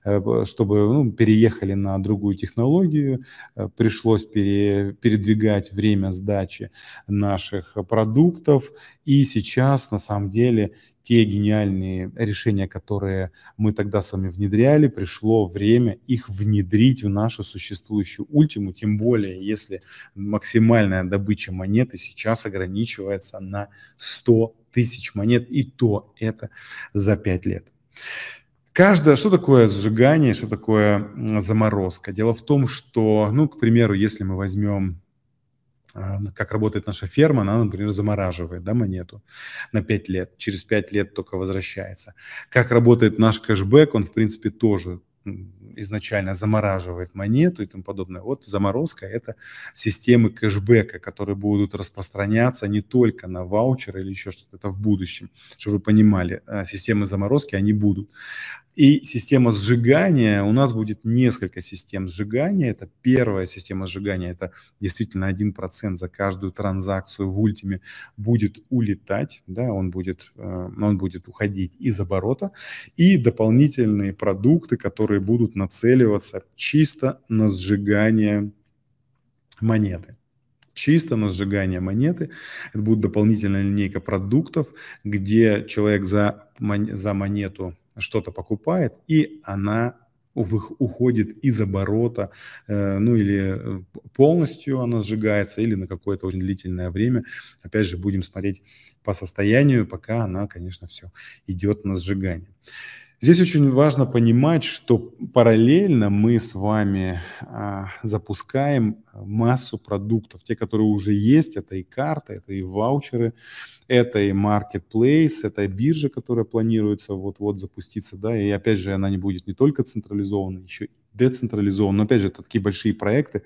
Э, чтобы ну, переехали на другую технологию, э, пришлось пере, передвигать время сдачи наших продуктов, и сейчас, на самом деле, те гениальные решения, которые мы тогда с вами внедряли, пришло время их внедрить в нашу существующую ультиму, тем более если максимальная добыча монеты сейчас ограничивается на 100 тысяч монет, и то это за 5 лет. Каждое, что такое сжигание, что такое заморозка? Дело в том, что, ну, к примеру, если мы возьмем а, как работает наша ферма, она, например, замораживает да, монету на 5 лет, через 5 лет только возвращается. Как работает наш кэшбэк, он, в принципе, тоже изначально замораживает монету и тому подобное. Вот заморозка – это системы кэшбэка, которые будут распространяться не только на ваучеры или еще что-то, это в будущем, чтобы вы понимали, э, системы заморозки, они будут. И система сжигания, у нас будет несколько систем сжигания. Это первая система сжигания, это действительно 1% за каждую транзакцию в ультиме будет улетать, да, он будет, э, он будет уходить из оборота. И дополнительные продукты, которые будут нацеливаться чисто на сжигание монеты чисто на сжигание монеты. Это будет дополнительная линейка продуктов, где человек за, мон- за монету что-то покупает, и она уходит из оборота, э, ну или э, полностью она сжигается, или на какое-то очень длительное время. Опять же, будем смотреть по состоянию, пока она, конечно, все идет на сжигание. Здесь очень важно понимать, что параллельно мы с вами а, запускаем массу продуктов. Те, которые уже есть, это и карты, это и ваучеры, это и marketplace, это и биржа, которая планируется вот-вот запуститься. Да? И опять же, она не будет не только централизованной, еще децентрализован. Но опять же, это такие большие проекты,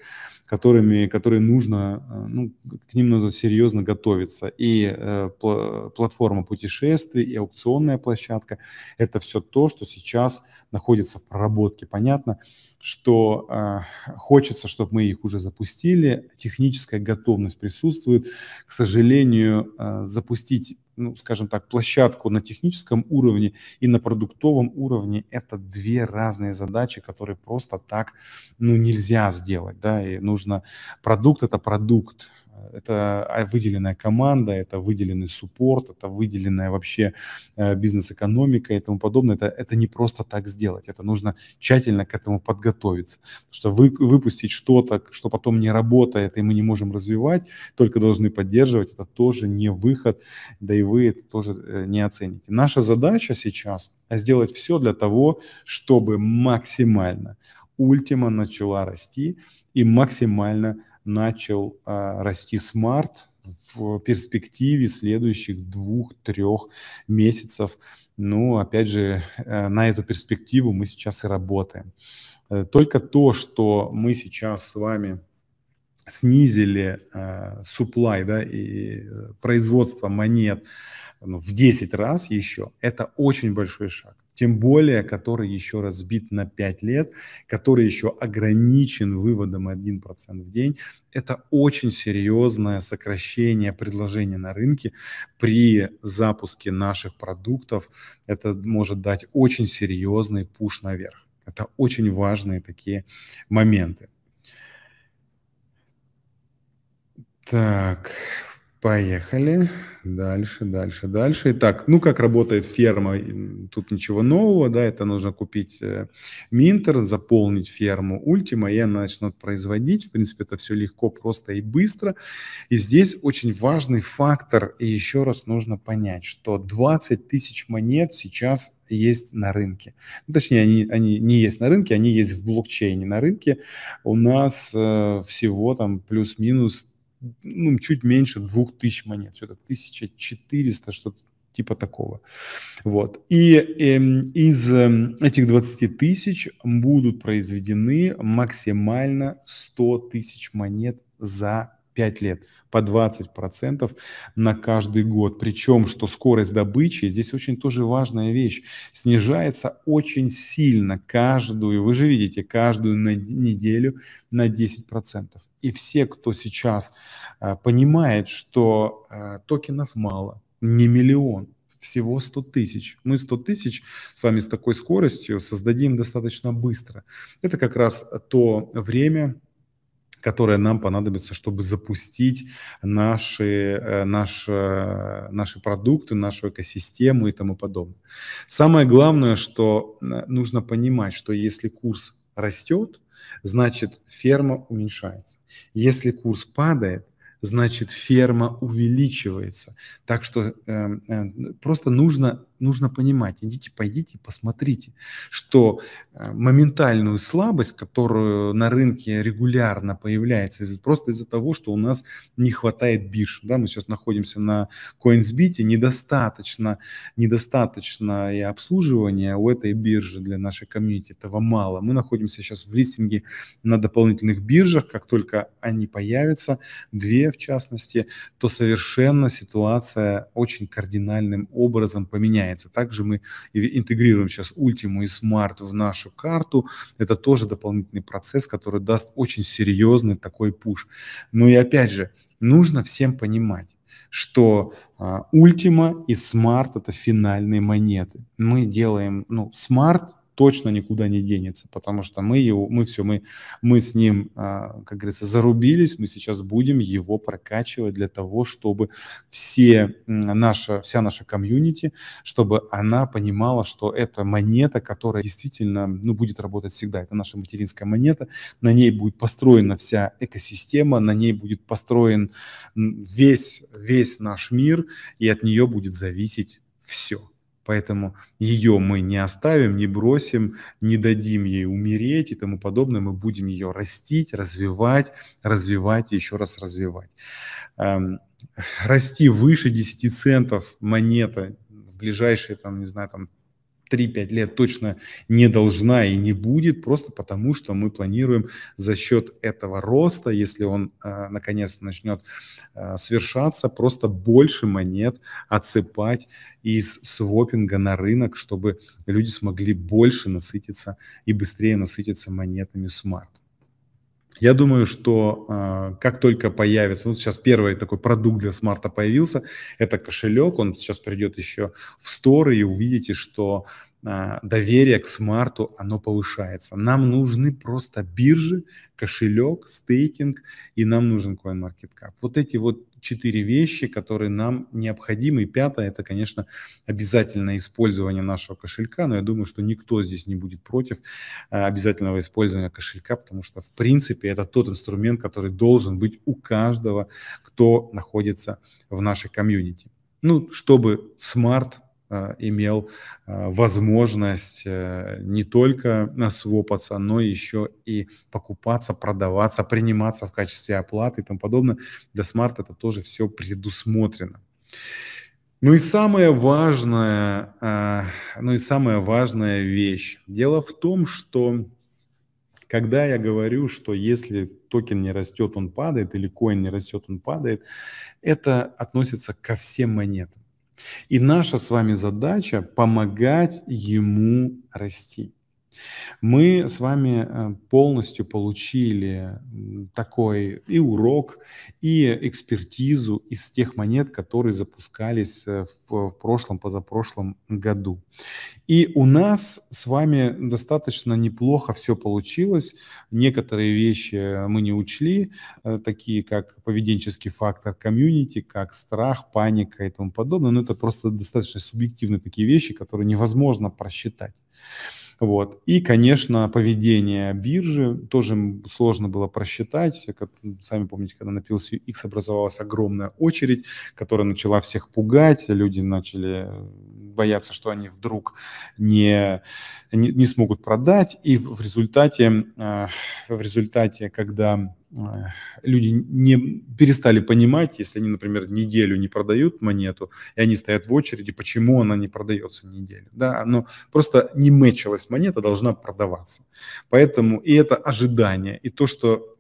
которыми, которые нужно, э, ну, к ним нужно серьезно готовиться. И э, платформа путешествий, и аукционная площадка – это все то, что сейчас находится в проработке. Понятно, что э, хочется, чтобы мы их уже запустили. Техническая готовность присутствует. К сожалению, э, запустить ну, скажем так, площадку на техническом уровне и на продуктовом уровне – это две разные задачи, которые просто так ну, нельзя сделать. Да? И нужно… Продукт – это продукт, это а, выделенная команда, это выделенный суппорт, это выделенная вообще э, бизнес-экономика и тому подобное. Это, это не просто так сделать, это нужно тщательно к этому подготовиться. Потому что вы, выпустить что-то, что потом не работает, и мы не можем развивать, только должны поддерживать, это тоже не выход, да и вы это тоже э, не оцените. Наша задача сейчас сделать все для того, чтобы максимально Ultima начала расти и максимально начал а, расти смарт в перспективе следующих двух-трех месяцев. Ну, опять же, э, на эту перспективу мы сейчас и работаем. Э, только то, что мы сейчас с вами снизили э, supply, да, и производство монет ну, в 10 раз еще, это очень большой шаг тем более, который еще разбит на 5 лет, который еще ограничен выводом 1% в день, это очень серьезное сокращение предложения на рынке при запуске наших продуктов. Это может дать очень серьезный пуш наверх. Это очень важные такие моменты. Так, Поехали. Дальше, дальше, дальше. Итак, ну как работает ферма? Тут ничего нового, да, это нужно купить э, Минтер, заполнить ферму Ультима, и она начнет производить. В принципе, это все легко, просто и быстро. И здесь очень важный фактор, и еще раз нужно понять, что 20 тысяч монет сейчас есть на рынке. Ну, точнее, они, они не есть на рынке, они есть в блокчейне. На рынке у нас э, всего там плюс-минус ну, чуть меньше 2000 монет, что-то 1400, что-то типа такого. Вот. И э, из э, этих 20 тысяч будут произведены максимально 100 тысяч монет за 5 лет по 20% на каждый год. Причем, что скорость добычи, здесь очень тоже важная вещь, снижается очень сильно каждую, вы же видите, каждую на неделю на 10%. И все, кто сейчас а, понимает, что а, токенов мало, не миллион, всего 100 тысяч. Мы 100 тысяч с вами с такой скоростью создадим достаточно быстро. Это как раз то время, которая нам понадобится, чтобы запустить наши, э, наши, э, наши продукты, нашу экосистему и тому подобное. Самое главное, что э, нужно понимать, что если курс растет, значит ферма уменьшается. Если курс падает, значит ферма увеличивается. Так что эм, э, просто нужно нужно понимать. Идите, пойдите, посмотрите, что э, моментальную слабость, которую на рынке регулярно появляется, просто из-за того, что у нас не хватает бирж. Да, мы сейчас находимся на CoinsBit, недостаточно, недостаточно и обслуживания у этой биржи для нашей комьюнити, этого мало. Мы находимся сейчас в листинге на дополнительных биржах, как только они появятся, две в частности, то совершенно ситуация очень кардинальным образом поменяется меняется. Также мы интегрируем сейчас Ultimo и Smart в нашу карту. Это тоже дополнительный процесс, который даст очень серьезный такой пуш. Ну и опять же, нужно всем понимать, что а, Ultima и Smart – это финальные монеты. Мы делаем, ну, Smart точно никуда не денется, потому что мы его, мы все, мы, мы с ним, а, как говорится, зарубились, мы сейчас будем его прокачивать для того, чтобы все наша, вся наша комьюнити, чтобы она понимала, что это монета, которая действительно ну, будет работать всегда. Это наша материнская монета, на ней будет построена вся экосистема, на ней будет построен весь, весь наш мир, и от нее будет зависеть все. Поэтому ее мы не оставим, не бросим, не дадим ей умереть и тому подобное. Мы будем ее растить, развивать, развивать и еще раз развивать. Эм, расти выше 10 центов монета в ближайшие, там, не знаю, там 3-5 лет точно не должна и не будет, просто потому что мы планируем за счет этого роста, если он э, наконец начнет э, свершаться, просто больше монет отсыпать из свопинга на рынок, чтобы люди смогли больше насытиться и быстрее насытиться монетами смарт. Я думаю, что э, как только появится, вот сейчас первый такой продукт для смарта появился, это кошелек, он сейчас придет еще в сторы, и увидите, что э, доверие к смарту, оно повышается. Нам нужны просто биржи, кошелек, стейкинг, и нам нужен CoinMarketCap. Вот эти вот четыре вещи, которые нам необходимы. И пятое – это, конечно, обязательное использование нашего кошелька. Но я думаю, что никто здесь не будет против э, обязательного использования кошелька, потому что, в принципе, это тот инструмент, который должен быть у каждого, кто находится в нашей комьюнити. Ну, чтобы смарт а, имел а, возможность э, не только свопаться, но еще и покупаться, продаваться, приниматься в качестве оплаты и тому подобное. Для смарт это тоже все предусмотрено. Ну и самая важная, ну и самая важная вещь. Дело в том, что когда я говорю, что если токен не растет, он падает, или коин не растет, он падает, это относится ко всем монетам. И наша с вами задача помогать ему расти. Мы с вами э, полностью получили такой и урок, и экспертизу из тех монет, которые запускались э, в прошлом, позапрошлом году. И у нас с вами достаточно неплохо все получилось. Некоторые вещи э, мы не учли, такие как поведенческий фактор комьюнити, как страх, паника и тому подобное. Но это просто достаточно субъективные такие вещи, которые невозможно просчитать. Вот. И, конечно, поведение биржи тоже сложно было просчитать. сами помните, когда на PLCX образовалась огромная очередь, которая начала всех пугать. Люди начали бояться, что они вдруг не, не, не смогут продать. И в результате, а, в результате когда Э, люди не перестали понимать, если они, например, неделю не продают монету, и они стоят в очереди, почему она не продается неделю. Да, но просто не мечилась монета, должна продаваться. Поэтому и это ожидание, и то, что,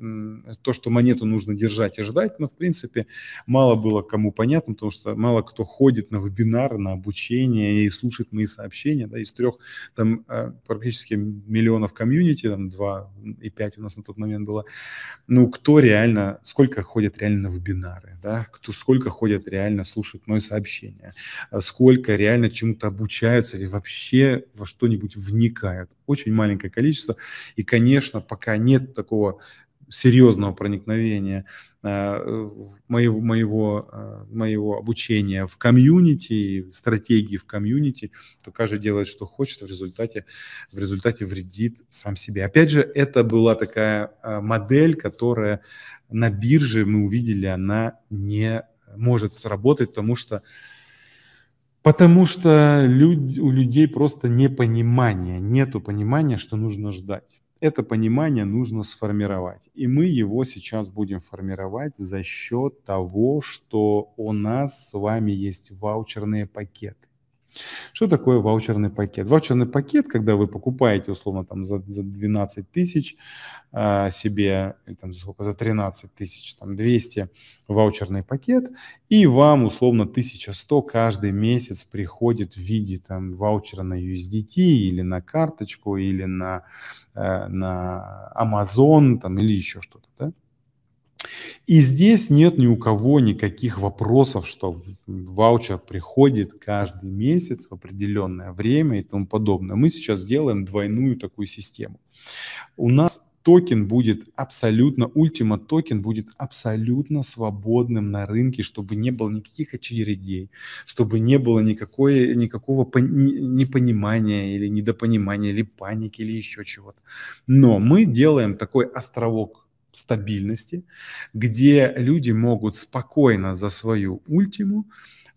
то, что монету нужно держать и ждать, но, ну, в принципе, мало было кому понятно, потому что мало кто ходит на вебинар, на обучение и слушает мои сообщения. Да, из трех там э, практически миллионов комьюнити, там 2,5 у нас на тот момент было, ну, кто реально, сколько ходит реально на вебинары, да, кто, сколько ходит реально слушает мои сообщения, э, сколько реально чему-то обучаются или вообще во что-нибудь вникают. Очень маленькое количество. И, конечно, пока нет такого серьезного проникновения а, моего, моего, а, моего обучения в комьюнити, стратегии в комьюнити, то каждый делает, что хочет, в результате, в результате вредит сам себе. Опять же, это была такая а, модель, которая на бирже, мы увидели, она не может сработать, потому что Потому что люди у людей просто непонимание, нету понимания, что нужно ждать. Это понимание нужно сформировать. И мы его сейчас будем формировать за счет того, что у нас с вами есть ваучерные пакеты. Что такое ваучерный пакет? Ваучерный пакет, когда вы покупаете, условно, там, за, за 12 тысяч э, себе, или, там, за сколько, за 13 тысяч, там, 200 ваучерный пакет, и вам, условно, 1100 каждый месяц приходит в виде, там, ваучера на USDT или на карточку, или на, э, на Amazon, там, или еще что-то, да? И здесь нет ни у кого никаких вопросов, что ваучер приходит каждый месяц в определенное время и тому подобное. Мы сейчас сделаем двойную такую систему. У нас токен будет абсолютно, ультима токен будет абсолютно свободным на рынке, чтобы не было никаких очередей, чтобы не было никакой, никакого пони, непонимания или недопонимания, или паники, или еще чего-то. Но мы делаем такой островок стабильности, где люди могут спокойно за свою ультиму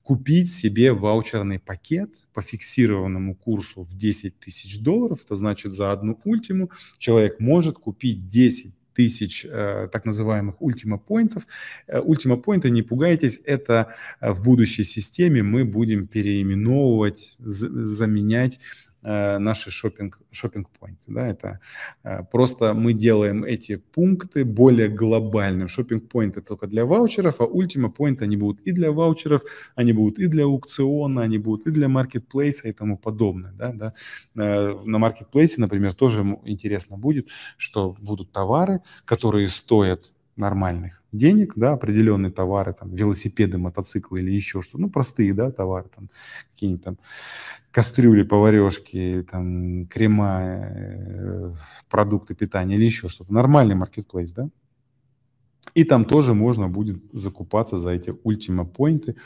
купить себе ваучерный пакет по фиксированному курсу в 10 тысяч долларов. Это значит, за одну ультиму человек может купить 10 тысяч э, так называемых ультима поинтов. Э, ультима поинты, не пугайтесь, это э, в будущей системе мы будем переименовывать, заменять Э, наши шопинг, шопинг поинты да, это э, просто мы делаем эти пункты более глобальным. шопинг поинты только для ваучеров, а ультима Point они будут и для ваучеров, они будут и для аукциона, они будут и для маркетплейса и тому подобное, да, да. Э, на маркетплейсе, например, тоже интересно будет, что будут товары, которые стоят нормальных денег, да, определенные товары, там, велосипеды, мотоциклы или еще что ну, простые, да, товары, там, какие-нибудь там кастрюли, поварешки, или, там, крема, э, продукты питания или еще что-то. Нормальный маркетплейс, да? И там тоже можно будет закупаться за эти ультима поинты.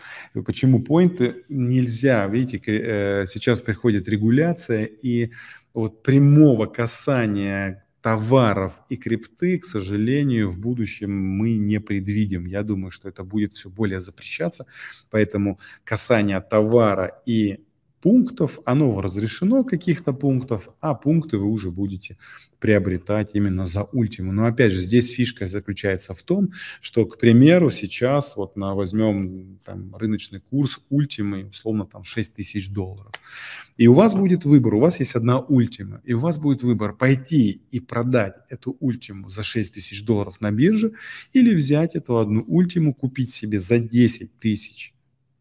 Почему поинты? Нельзя, видите, э, сейчас приходит регуляция, и вот прямого касания товаров и крипты, к сожалению, в будущем мы не предвидим. Я думаю, что это будет все более запрещаться, поэтому касание товара и пунктов, оно разрешено каких-то пунктов, а пункты вы уже будете приобретать именно за ультиму. Но опять же, здесь фишка заключается в том, что, к примеру, сейчас вот на, возьмем там, рыночный курс ультимы, условно, там 6 тысяч долларов. И у вас будет выбор, у вас есть одна ультима, и у вас будет выбор пойти и продать эту ультиму за 6 тысяч долларов на бирже или взять эту одну ультиму, купить себе за 10 тысяч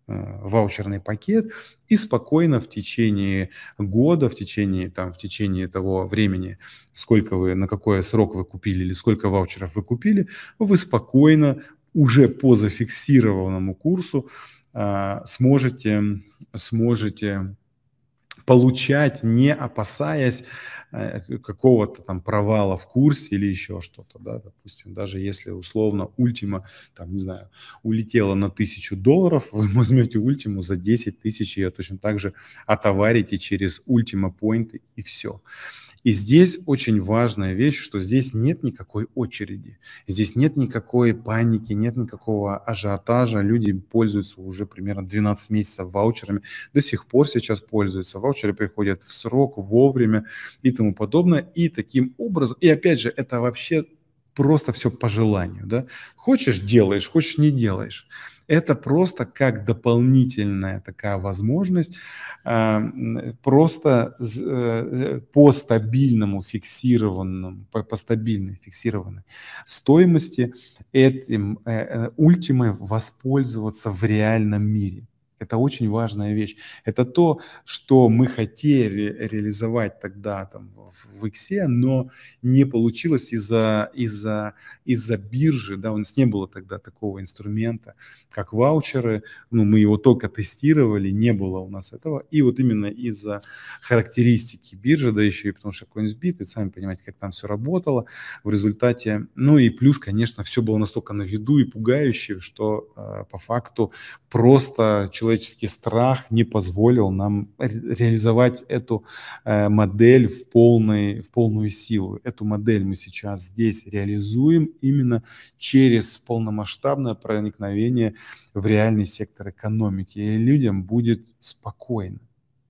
э, ваучерный пакет и спокойно в течение года, в течение, там, в течение того времени, сколько вы, на какой срок вы купили или сколько ваучеров вы купили, вы спокойно уже по зафиксированному курсу а, сможете, сможете получать, не опасаясь э, какого-то там провала в курсе или еще что-то, да, допустим, даже если условно ультима, там, не знаю, улетела на тысячу долларов, вы возьмете ультиму за 10 тысяч, ее точно так же отоварите через ультима point и все. И здесь очень важная вещь, что здесь нет никакой очереди, здесь нет никакой паники, нет никакого ажиотажа. Люди пользуются уже примерно 12 месяцев ваучерами, до сих пор сейчас пользуются. Ваучеры приходят в срок, вовремя и тому подобное. И таким образом, и опять же, это вообще просто все по желанию, да. Хочешь – делаешь, хочешь – не делаешь. Это просто как дополнительная такая возможность а, просто э, по стабильному фиксированному, по, по стабильной фиксированной стоимости этим ультимой э, э, воспользоваться в реальном мире. Это очень важная вещь. Это то, что мы хотели реализовать тогда там, в Иксе, но не получилось из-за из -за, из -за биржи. Да, у нас не было тогда такого инструмента, как ваучеры. Ну, мы его только тестировали, не было у нас этого. И вот именно из-за характеристики биржи, да еще и потому что CoinSbit, и сами понимаете, как там все работало в результате. Ну и плюс, конечно, все было настолько на виду и пугающе, что э, по факту просто человек человеческий страх не позволил нам реализовать эту э, модель в, полной, в полную силу. Эту модель мы сейчас здесь реализуем именно через полномасштабное проникновение в реальный сектор экономики. И людям будет спокойно.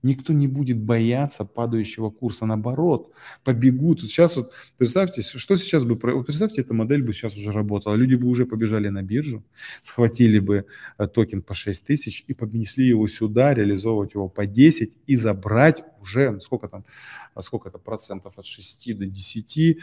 Никто не будет бояться падающего курса, наоборот, побегут. Сейчас вот представьте, что сейчас бы, представьте, эта модель бы сейчас уже работала. Люди бы уже побежали на биржу, схватили бы э, токен по 6 тысяч и поднесли его сюда, реализовывать его по 10 и забрать уже, ну, сколько там, а сколько это процентов от 6 до 10,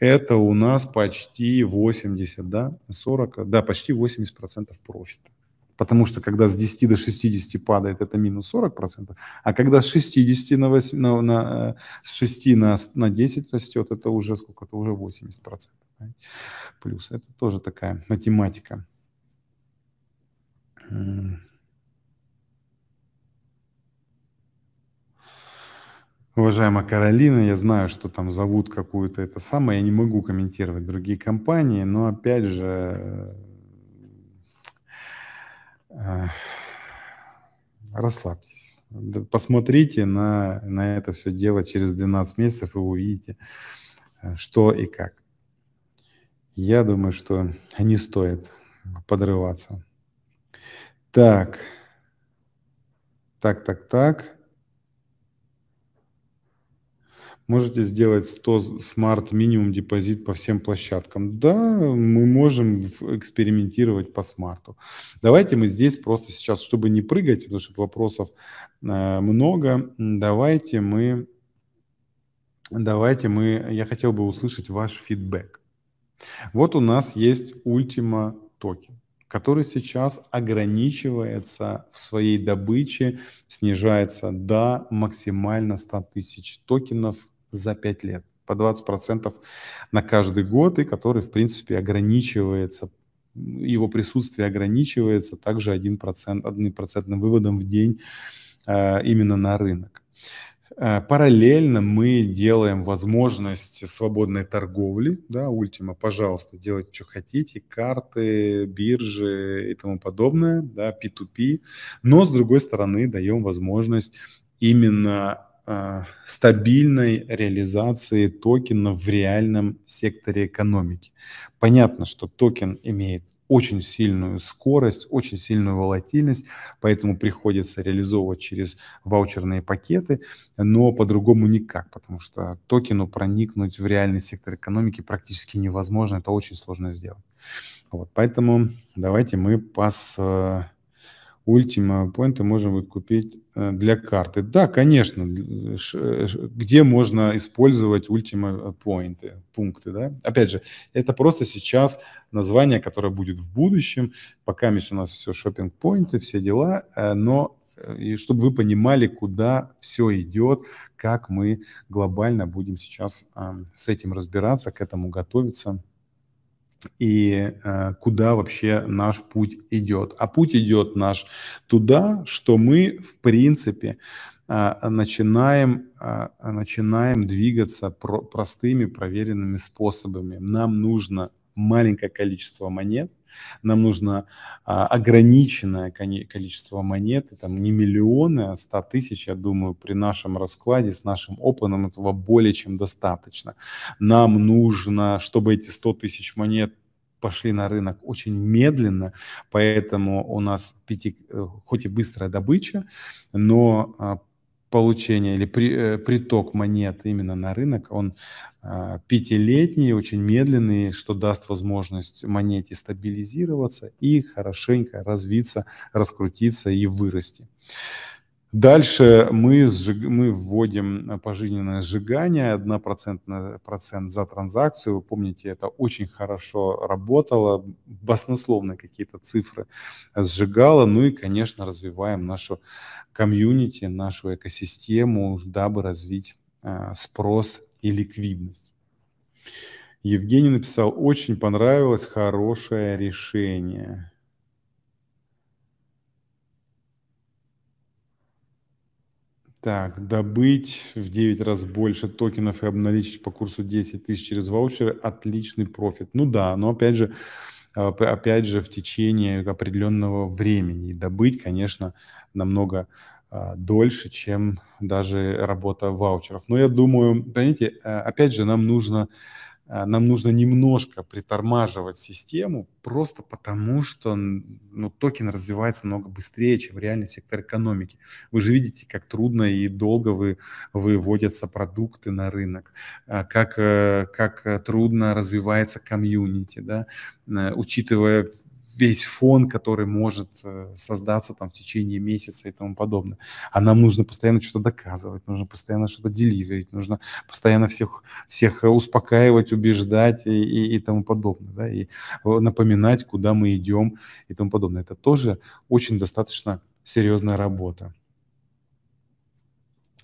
это у нас почти 80, да, 40, да, почти 80 процентов профита. Потому что когда с 10 до 60 падает, это минус 40%, а когда с 60 на, 8, на, на, э, с 6 на, на 10 растет, это уже сколько? Это уже 80%. Понимаете? Плюс это тоже такая математика. Уважаемая Каролина, я знаю, что там зовут какую-то это самое, я не могу комментировать другие компании, но опять же э, расслабьтесь. Посмотрите на, на это все дело через 12 месяцев, и увидите, что и как. Я думаю, что не стоит подрываться. Так, так, так, так. Можете сделать 100 смарт минимум депозит по всем площадкам. Да, мы можем экспериментировать по смарту. Давайте мы здесь просто сейчас, чтобы не прыгать, потому что вопросов э, много, давайте мы, давайте мы, я хотел бы услышать ваш фидбэк. Вот у нас есть Ultima токен который сейчас ограничивается в своей добыче, снижается до максимально 100 тысяч токенов за 5 лет по 20% на каждый год, и который, в принципе, ограничивается, его присутствие ограничивается также 1%, 1% выводом в день э, именно на рынок. Э, параллельно мы делаем возможность свободной торговли, да, Ultima, пожалуйста, делать что хотите, карты, биржи и тому подобное, да, P2P, но, с другой стороны, даем возможность именно а, стабильной реализации токена в реальном секторе экономики. Понятно, что токен имеет очень сильную скорость, очень сильную волатильность, поэтому приходится реализовывать через ваучерные пакеты, но по-другому никак, потому что токену проникнуть в реальный сектор экономики практически невозможно, это очень сложно сделать. Вот, поэтому давайте мы пос, ультима Point можем купить э, для карты. Да, конечно, где можно использовать ультима Point, э, пункты, да? Опять же, это просто сейчас название, которое будет в будущем, пока у нас все шопинг поинты все дела, э, но и чтобы вы понимали, куда все идет, как мы глобально будем сейчас эм, с этим разбираться, к этому готовиться и э, куда вообще наш путь идет. А путь идет наш туда, что мы, в принципе, э, начинаем, э, начинаем двигаться про простыми проверенными способами. Нам нужно маленькое количество монет, нам нужно а, ограниченное количество монет, и, там не миллионы, а 100 тысяч, я думаю, при нашем раскладе с нашим опытом этого более чем достаточно. Нам нужно, чтобы эти 100 тысяч монет пошли на рынок очень медленно, поэтому у нас пяти, э, хоть и быстрая добыча, но а, получение или при, э, приток монет именно на рынок, он а, пятилетние, очень медленные, что даст возможность монете стабилизироваться и хорошенько развиться, раскрутиться и вырасти. Дальше мы, сжиг... мы вводим пожизненное сжигание, 1% процент за транзакцию. Вы помните, это очень хорошо работало, баснословные какие-то цифры сжигало. Ну и, конечно, развиваем нашу комьюнити, нашу экосистему, дабы развить а, спрос и ликвидность. Евгений написал, очень понравилось, хорошее решение. Так, добыть в 9 раз больше токенов и обналичить по курсу 10 тысяч через ваучеры – отличный профит. Ну да, но опять же, а, опять же в течение определенного времени. И добыть, конечно, намного а, дольше, чем даже работа ваучеров. Но я думаю, понимаете, э, опять же, нам нужно, э, нам нужно немножко притормаживать систему, просто потому что ну, токен развивается много быстрее, чем реальный сектор экономики. Вы же видите, как трудно и долго вы, выводятся продукты на рынок, а как, э, как трудно развивается комьюнити, да, учитывая весь фон, который может э, создаться там в течение месяца и тому подобное. А нам нужно постоянно что-то доказывать, нужно постоянно что-то деливерить, нужно постоянно всех, всех э, успокаивать, убеждать и, и, и тому подобное, да, и э, напоминать, куда мы идем и тому подобное. Это тоже очень достаточно серьезная работа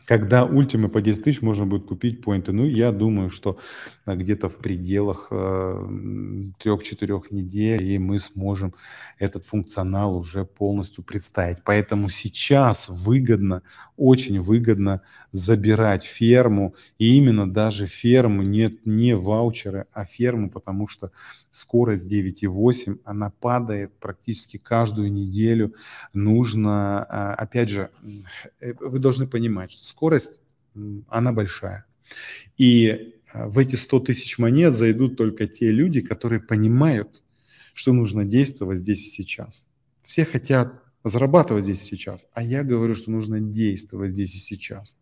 когда ультимы по 10 тысяч можно будет купить поинты. Ну, я думаю, что а, где-то в пределах э, трех-четырех недель, и мы сможем этот функционал уже полностью представить. Поэтому сейчас выгодно, очень выгодно забирать ферму, и именно даже ферму, нет, не ваучеры, а ферму, потому что скорость 9,8, она падает практически каждую неделю. Нужно, а, опять же, э, вы должны понимать, что скорость, она большая. И э, в эти 100 тысяч монет зайдут только те люди, которые понимают, что нужно действовать здесь и сейчас. Все хотят зарабатывать здесь и сейчас, а я говорю, что нужно действовать здесь и сейчас.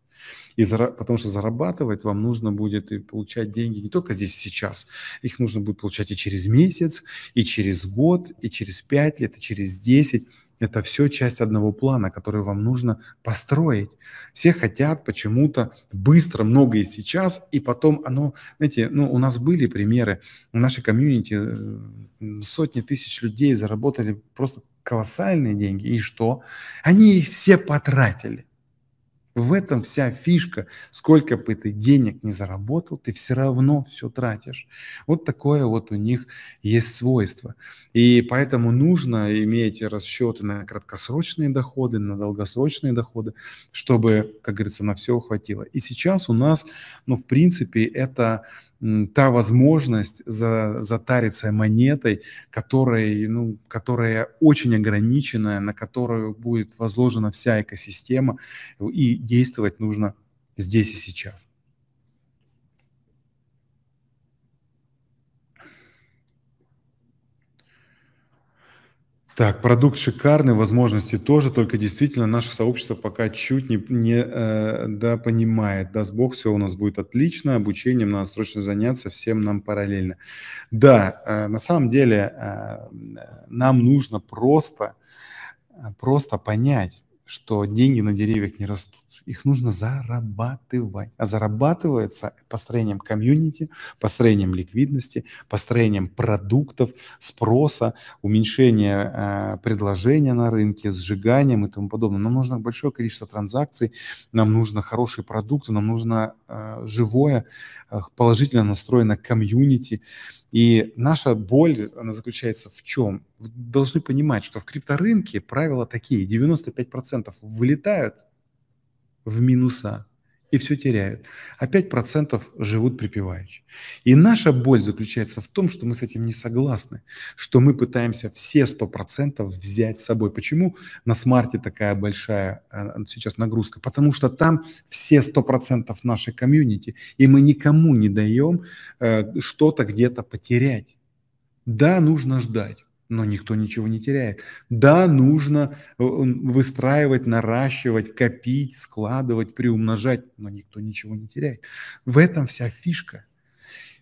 И зара... Потому что зарабатывать вам нужно будет и получать деньги не только здесь и сейчас, их нужно будет получать и через месяц, и через год, и через пять лет, и через десять. Это все часть одного плана, который вам нужно построить. Все хотят почему-то быстро, много и сейчас, и потом оно, знаете, ну, у нас были примеры, в нашей комьюнити э, сотни тысяч людей заработали просто колоссальные деньги, и что? Они их все потратили. В этом вся фишка. Сколько бы ты денег не заработал, ты все равно все тратишь. Вот такое вот у них есть свойство. И поэтому нужно иметь расчеты на краткосрочные доходы, на долгосрочные доходы, чтобы, как говорится, на все хватило. И сейчас у нас, ну, в принципе, это та возможность за, затариться монетой, которой, ну, которая очень ограниченная, на которую будет возложена вся экосистема, и действовать нужно здесь и сейчас. Так, продукт шикарный, возможности тоже, только действительно наше сообщество пока чуть не, не э, да, понимает. Даст Бог, все у нас будет отлично, обучением надо срочно заняться, всем нам параллельно. Да, э, на самом деле э, нам нужно просто, э, просто понять, что деньги на деревьях не растут. Их нужно зарабатывать. А зарабатывается построением комьюнити, построением ликвидности, построением продуктов, спроса, уменьшение э, предложения на рынке, сжиганием и тому подобное. Нам нужно большое количество транзакций, нам нужно хорошие продукты, нам нужно э, живое, э, положительно настроено комьюнити, и наша боль, она заключается в чем? Вы должны понимать, что в крипторынке правила такие. 95% вылетают в минуса, и все теряют. А 5% живут припеваючи. И наша боль заключается в том, что мы с этим не согласны, что мы пытаемся все 100% взять с собой. Почему на смарте такая большая э, сейчас нагрузка? Потому что там все 100% нашей комьюнити, и мы никому не даем э, что-то где-то потерять. Да, нужно ждать но никто ничего не теряет. Да, нужно э, выстраивать, наращивать, копить, складывать, приумножать, но никто ничего не теряет. В этом вся фишка.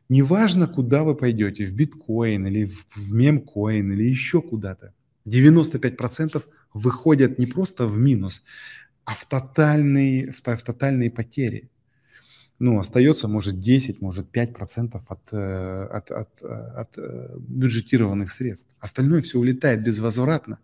Неважно, куда вы пойдете, в биткоин или в мемкоин или еще куда-то, 95% выходят не просто в минус, а в, тотальные, в, в тотальные потери ну, остается, может, 10, может, 5% э, от, от, от, от э, бюджетированных средств. Остальное все улетает безвозвратно.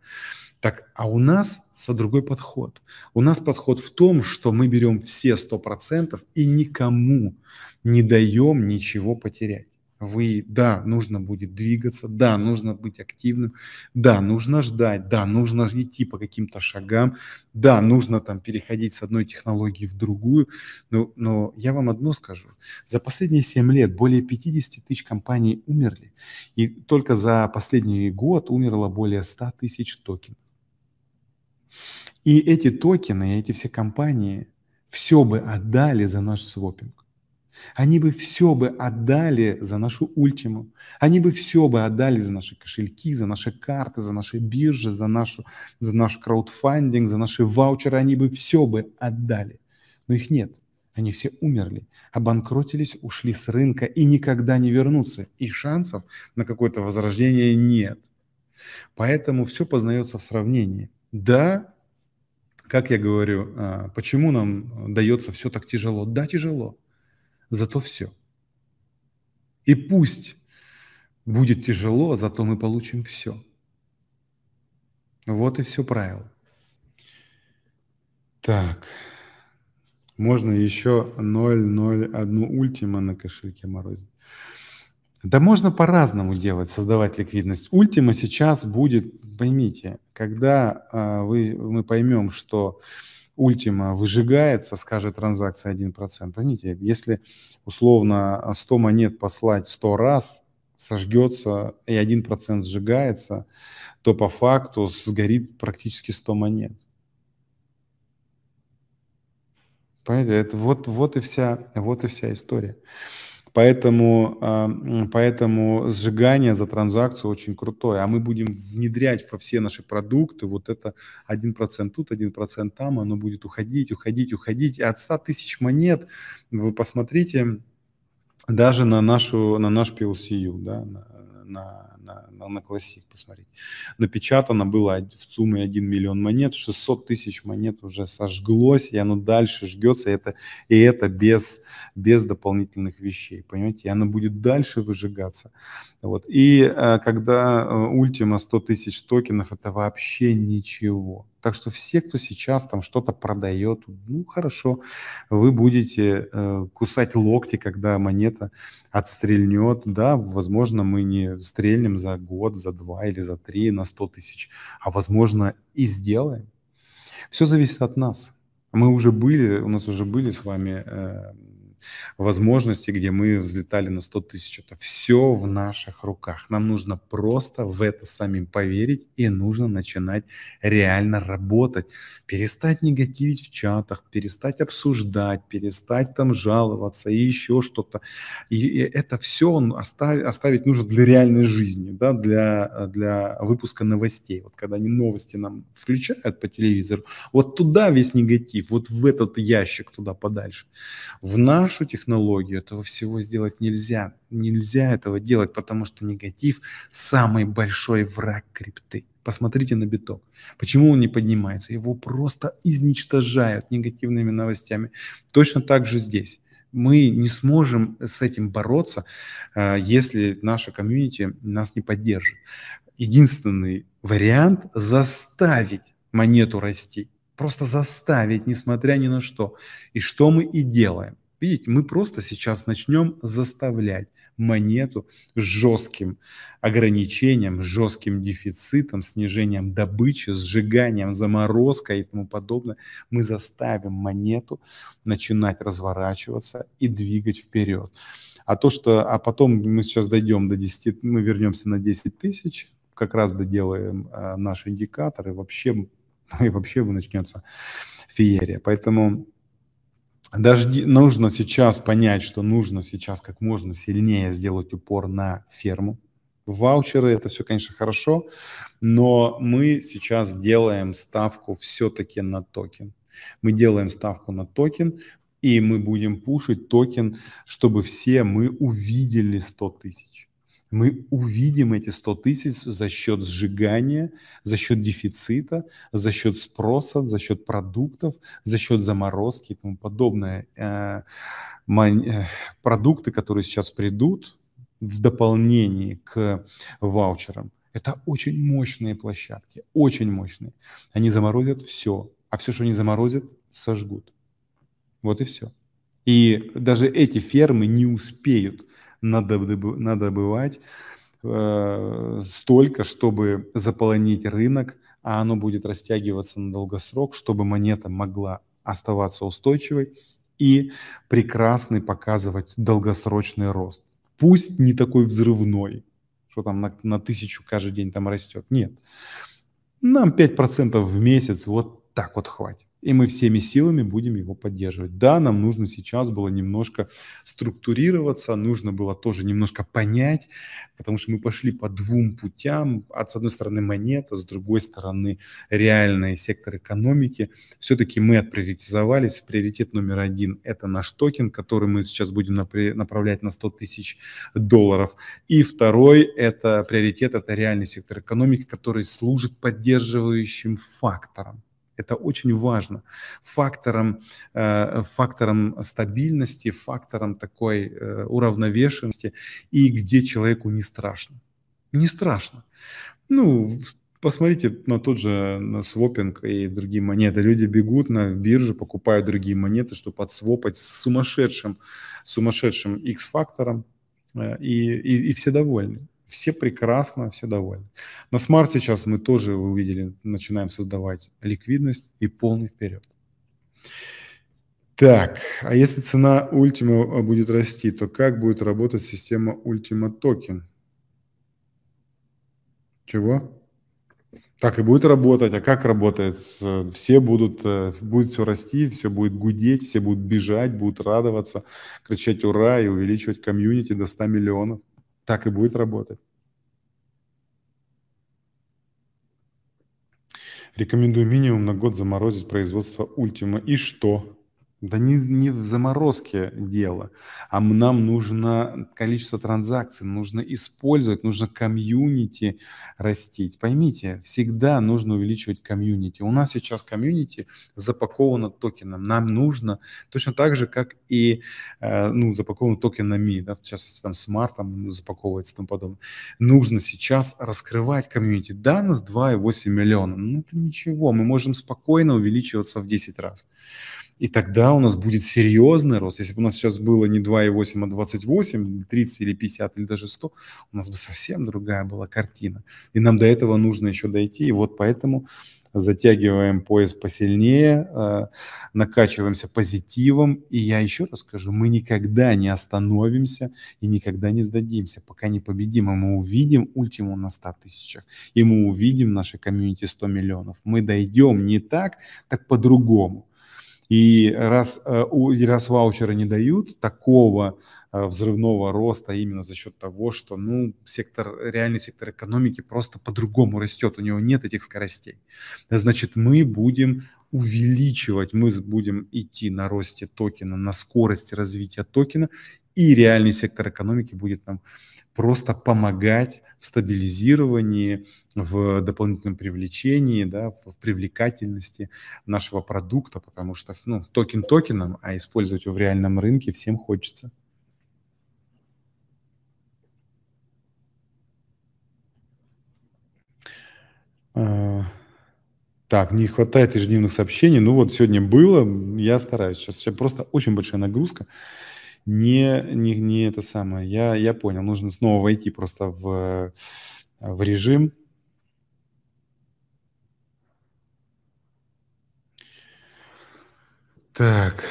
Так, а у нас со другой подход. У нас подход в том, что мы берем все 100% и никому не даем ничего потерять. Вы, да, нужно будет двигаться, да, нужно быть активным, да, нужно ждать, да, нужно идти по каким-то шагам, да, нужно там переходить с одной технологии в другую. Но, но я вам одно скажу. За последние 7 лет более 50 тысяч компаний умерли. И только за последний год умерло более 100 тысяч токенов. И эти токены, эти все компании все бы отдали за наш свопинг. Они бы все бы отдали за нашу ультиму. Они бы все бы отдали за наши кошельки, за наши карты, за наши биржи, за, нашу, за наш краудфандинг, за наши ваучеры. Они бы все бы отдали. Но их нет. Они все умерли, обанкротились, ушли с рынка и никогда не вернутся. И шансов на какое-то возрождение нет. Поэтому все познается в сравнении. Да, как я говорю, а, почему нам э, дается все так тяжело? Да, тяжело зато все. И пусть будет тяжело, зато мы получим все. Вот и все правило. Так. Можно еще 001 ультима на кошельке морозить. Да можно по-разному делать, создавать ликвидность. Ультима сейчас будет, поймите, когда э, вы, мы поймем, что Ультима выжигается с каждой транзакции 1%. Помните, если условно 100 монет послать 100 раз, сожгется и 1% сжигается, то по факту сгорит практически 100 монет. Понимаете, это вот, вот, и вся, вот и вся история. Поэтому, а, поэтому сжигание за транзакцию очень крутое. А мы будем внедрять во все наши продукты вот это 1% тут, 1% там, оно будет уходить, уходить, уходить. И от 100 тысяч монет вы посмотрите даже на, нашу, на наш PLCU, да, на, на на, на, на классик посмотреть. Напечатано было в сумме 1 миллион монет, 600 тысяч монет уже сожглось, и оно дальше жгется, и это, и это без, без дополнительных вещей, понимаете? И оно будет дальше выжигаться. Вот. И э, когда ультима э, 100 тысяч токенов, это вообще ничего. Так что все, кто сейчас там что-то продает, ну хорошо, вы будете э, кусать локти, когда монета отстрельнет. Да, возможно, мы не стрельнем за год, за два или за три на 100 тысяч, а возможно и сделаем. Все зависит от нас. Мы уже были, у нас уже были с вами э, возможности, где мы взлетали на 100 тысяч. Это все в наших руках. Нам нужно просто в это самим поверить и нужно начинать реально работать. Перестать негативить в чатах, перестать обсуждать, перестать там жаловаться и еще что-то. И это все оставить, оставить нужно для реальной жизни, да, для, для выпуска новостей. Вот когда они новости нам включают по телевизору, вот туда весь негатив, вот в этот ящик туда подальше. В наш нашу технологию, этого всего сделать нельзя. Нельзя этого делать, потому что негатив – самый большой враг крипты. Посмотрите на биток. Почему он не поднимается? Его просто изничтожают негативными новостями. Точно так же здесь. Мы не сможем с этим бороться, э, если наша комьюнити нас не поддержит. Единственный вариант – заставить монету расти. Просто заставить, несмотря ни на что. И что мы и делаем. Видите, мы просто сейчас начнем заставлять монету жестким ограничением, жестким дефицитом, снижением добычи, сжиганием, заморозкой и тому подобное. Мы заставим монету начинать разворачиваться и двигать вперед. А то, что... А потом мы сейчас дойдем до 10... Мы вернемся на 10 тысяч, как раз доделаем э, наш индикатор, и вообще, и вообще начнется феерия. Поэтому Дожди, нужно сейчас понять, что нужно сейчас как можно сильнее сделать упор на ферму. Ваучеры – это все, конечно, хорошо, но мы сейчас делаем ставку все-таки на токен. Мы делаем ставку на токен, и мы будем пушить токен, чтобы все мы увидели 100 тысяч. Мы увидим эти 100 тысяч за счет сжигания, за счет дефицита, за счет спроса, за счет продуктов, за счет заморозки и тому подобное. Э, э, продукты, которые сейчас придут в дополнении к ваучерам, это очень мощные площадки, очень мощные. Они заморозят все, а все, что они заморозят, сожгут. Вот и все. И даже эти фермы не успеют надо, надо бывать э, столько, чтобы заполонить рынок, а оно будет растягиваться на долгосрок, чтобы монета могла оставаться устойчивой и прекрасный показывать долгосрочный рост. Пусть не такой взрывной, что там на, на тысячу каждый день там растет. Нет. Нам 5% в месяц вот так вот хватит. И мы всеми силами будем его поддерживать. Да, нам нужно сейчас было немножко структурироваться, нужно было тоже немножко понять, потому что мы пошли по двум путям. От, с одной стороны, монета, с другой стороны, реальный сектор экономики. Все-таки мы отприоритизовались. Приоритет номер один – это наш токен, который мы сейчас будем направлять на 100 тысяч долларов. И второй – это приоритет, это реальный сектор экономики, который служит поддерживающим фактором. Это очень важно. Фактором, э, фактором стабильности, фактором такой э, уравновешенности и где человеку не страшно. Не страшно. Ну, Посмотрите на тот же на свопинг и другие монеты. Люди бегут на биржу, покупают другие монеты, чтобы отсвопать с сумасшедшим, сумасшедшим X-фактором, э, и, и, и все довольны все прекрасно, все довольны. На смарт сейчас мы тоже, вы увидели, начинаем создавать ликвидность и полный вперед. Так, а если цена Ultima а, будет расти, то как будет работать система Ultima Token? Чего? Так и будет работать. А как работает? Все будут, э, будет все расти, все будет гудеть, все будут бежать, будут радоваться, кричать «Ура!» и увеличивать комьюнити до 100 миллионов так и будет работать. Рекомендую минимум на год заморозить производство Ultima. И что? Да не, не в заморозке дело, а нам нужно количество транзакций, нужно использовать, нужно комьюнити растить. Поймите, всегда нужно увеличивать комьюнити. У нас сейчас комьюнити запаковано токеном. Нам нужно точно так же, как и э, ну, запаковано токенами, да, сейчас там смарт там запаковывается и тому подобное. Нужно сейчас раскрывать комьюнити. Да, нас 2,8 миллиона, но это ничего, мы можем спокойно увеличиваться в 10 раз. И тогда у нас будет серьезный рост. Если бы у нас сейчас было не 2,8, а 28, 30 или 50, или даже 100, у нас бы совсем другая была картина. И нам до этого нужно еще дойти. И вот поэтому затягиваем пояс посильнее, э, накачиваемся позитивом. И я еще раз скажу, мы никогда не остановимся и никогда не сдадимся, пока не победим. И мы увидим ультиму на 100 тысячах, и мы увидим в нашей комьюнити 100 миллионов. Мы дойдем не так, так по-другому. И раз, э, и раз ваучеры не дают такого э, взрывного роста именно за счет того, что ну, сектор, реальный сектор экономики просто по-другому растет, у него нет этих скоростей. Значит, мы будем увеличивать, мы будем идти на росте токена, на скорости развития токена, и реальный сектор экономики будет нам просто помогать в стабилизировании, в дополнительном привлечении, да, в привлекательности нашего продукта, потому что ну, токен токеном, а использовать его в реальном рынке всем хочется. А, так, не хватает ежедневных сообщений. Ну вот сегодня было, я стараюсь. Сейчас, сейчас просто очень большая нагрузка не, не, не это самое. Я, я понял, нужно снова войти просто в, в режим. Так.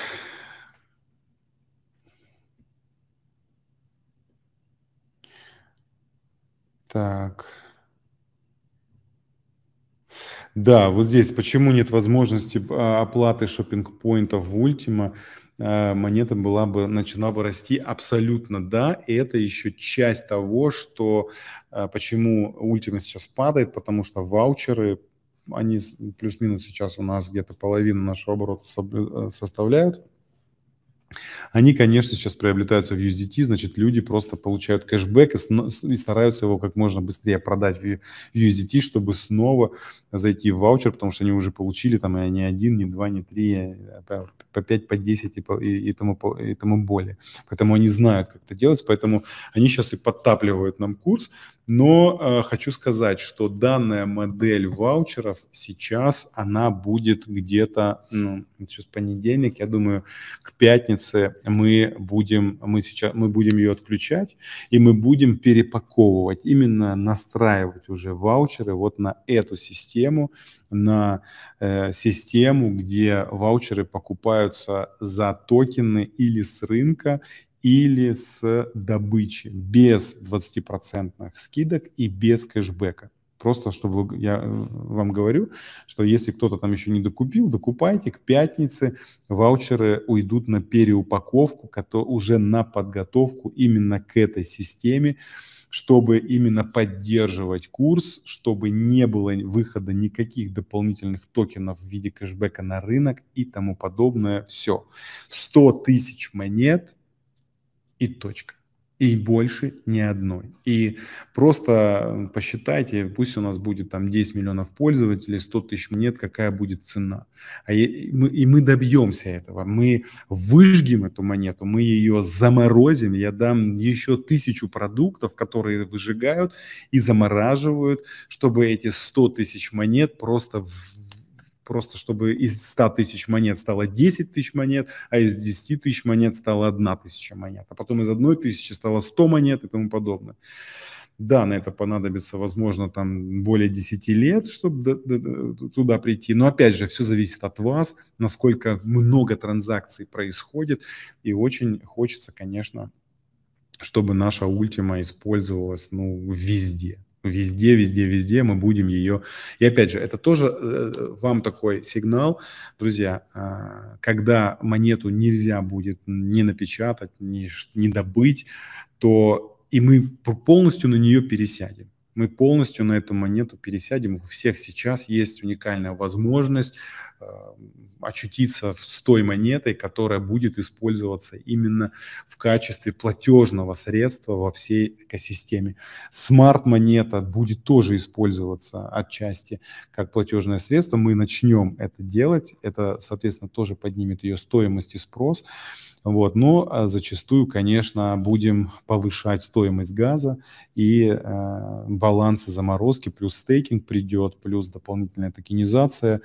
Так. Да, вот здесь почему нет возможности а, оплаты шопинг-поинтов в Ultima? Э, монета была бы, начала бы расти абсолютно, да, и это еще часть того, что, э, почему Ultima сейчас падает, потому что ваучеры, они плюс-минус сейчас у нас где-то половину нашего оборота э, составляют, они, конечно, сейчас приобретаются в USDT, значит, люди просто получают кэшбэк и, стараются его как можно быстрее продать в USDT, чтобы снова зайти в ваучер, потому что они уже получили там и не один, не два, не три, а по 5, по 10 и, по, и, и, тому, и тому более. Поэтому они знают, как это делать, поэтому они сейчас и подтапливают нам курс, но э, хочу сказать, что данная модель ваучеров сейчас, она будет где-то, ну, сейчас понедельник, я думаю, к пятнице пятницы мы будем, мы сейчас, мы будем ее отключать, и мы будем перепаковывать, именно настраивать уже ваучеры вот на эту систему, на э, систему, где ваучеры покупаются за токены или с рынка, или с добычи без 20% скидок и без кэшбэка. Просто, чтобы я э, вам говорю, что если кто-то там еще не докупил, докупайте. К пятнице ваучеры уйдут на переупаковку, уже на подготовку именно к этой системе, чтобы именно поддерживать курс, чтобы не было выхода никаких дополнительных токенов в виде кэшбэка на рынок и тому подобное. Все. 100 тысяч монет и точка и больше ни одной. И просто посчитайте, пусть у нас будет там 10 миллионов пользователей, 100 тысяч монет, какая будет цена. А и, мы, и мы добьемся этого. Мы выжгем эту монету, мы ее заморозим. Я дам еще тысячу продуктов, которые выжигают и замораживают, чтобы эти 100 тысяч монет просто просто чтобы из 100 тысяч монет стало 10 тысяч монет, а из 10 тысяч монет стало 1 тысяча монет, а потом из 1 тысячи стало 100 монет и тому подобное. Да, на это понадобится, возможно, там более 10 лет, чтобы туда прийти. Но опять же, все зависит от вас, насколько много транзакций происходит. И очень хочется, конечно, чтобы наша ультима использовалась ну, везде. Везде, везде, везде мы будем ее... И опять же, это тоже э, вам такой сигнал, друзья, э, когда монету нельзя будет не напечатать, не ни добыть, то и мы полностью на нее пересядем мы полностью на эту монету пересядем. У всех сейчас есть уникальная возможность э, очутиться с той монетой, которая будет использоваться именно в качестве платежного средства во всей экосистеме. Смарт-монета будет тоже использоваться отчасти как платежное средство. Мы начнем это делать. Это, соответственно, тоже поднимет ее стоимость и спрос. Вот. Но э, зачастую, конечно, будем повышать стоимость газа и э, Балансы заморозки, плюс стейкинг придет, плюс дополнительная токенизация,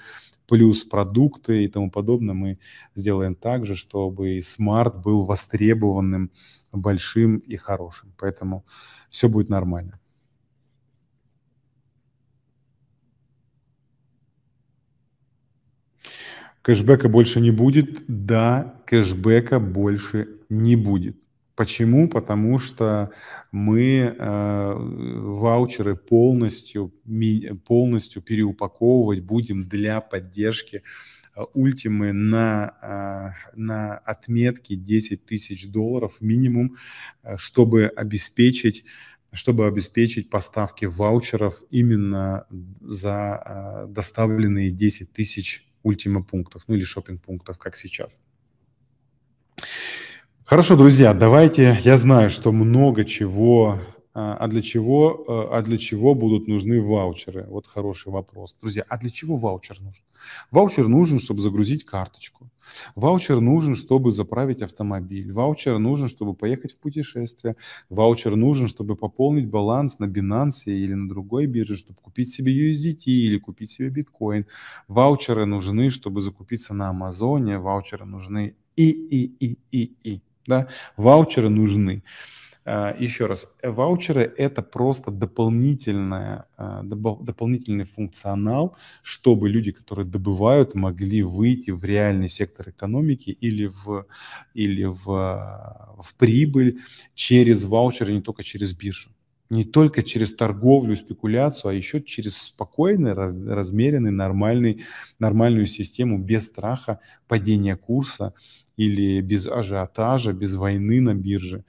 плюс продукты и тому подобное, мы сделаем так же, чтобы смарт был востребованным, большим и хорошим. Поэтому все будет нормально. Кэшбэка больше не будет. Да, кэшбэка больше не будет. Почему? Потому что мы э, ваучеры полностью, ми, полностью переупаковывать будем для поддержки ультимы э, на, э, на отметке 10 тысяч долларов минимум, э, чтобы обеспечить чтобы обеспечить поставки ваучеров именно за доставленные 10 тысяч ультима пунктов, ну или шопинг пунктов, как сейчас. Хорошо, друзья, давайте, я знаю, что много чего, а, а для чего, а, а для чего будут нужны ваучеры? Вот хороший вопрос. Друзья, а для чего ваучер нужен? Ваучер нужен, чтобы загрузить карточку. Ваучер нужен, чтобы заправить автомобиль. Ваучер нужен, чтобы поехать в путешествие. Ваучер нужен, чтобы пополнить баланс на Binance или на другой бирже, чтобы купить себе USDT или купить себе биткоин. Ваучеры нужны, чтобы закупиться на Амазоне. Ваучеры нужны и, и, и, и, и. Да? Ваучеры нужны. А, еще раз, э, ваучеры – это просто дополнительная, а, дополнительный функционал, чтобы люди, которые добывают, могли выйти в реальный сектор экономики или в, или в, а, в прибыль через ваучеры, не только через биржу. Не только через торговлю, спекуляцию, а еще через спокойный, размеренный, нормальный, нормальную систему без страха падения курса или без ажиотажа, без войны на бирже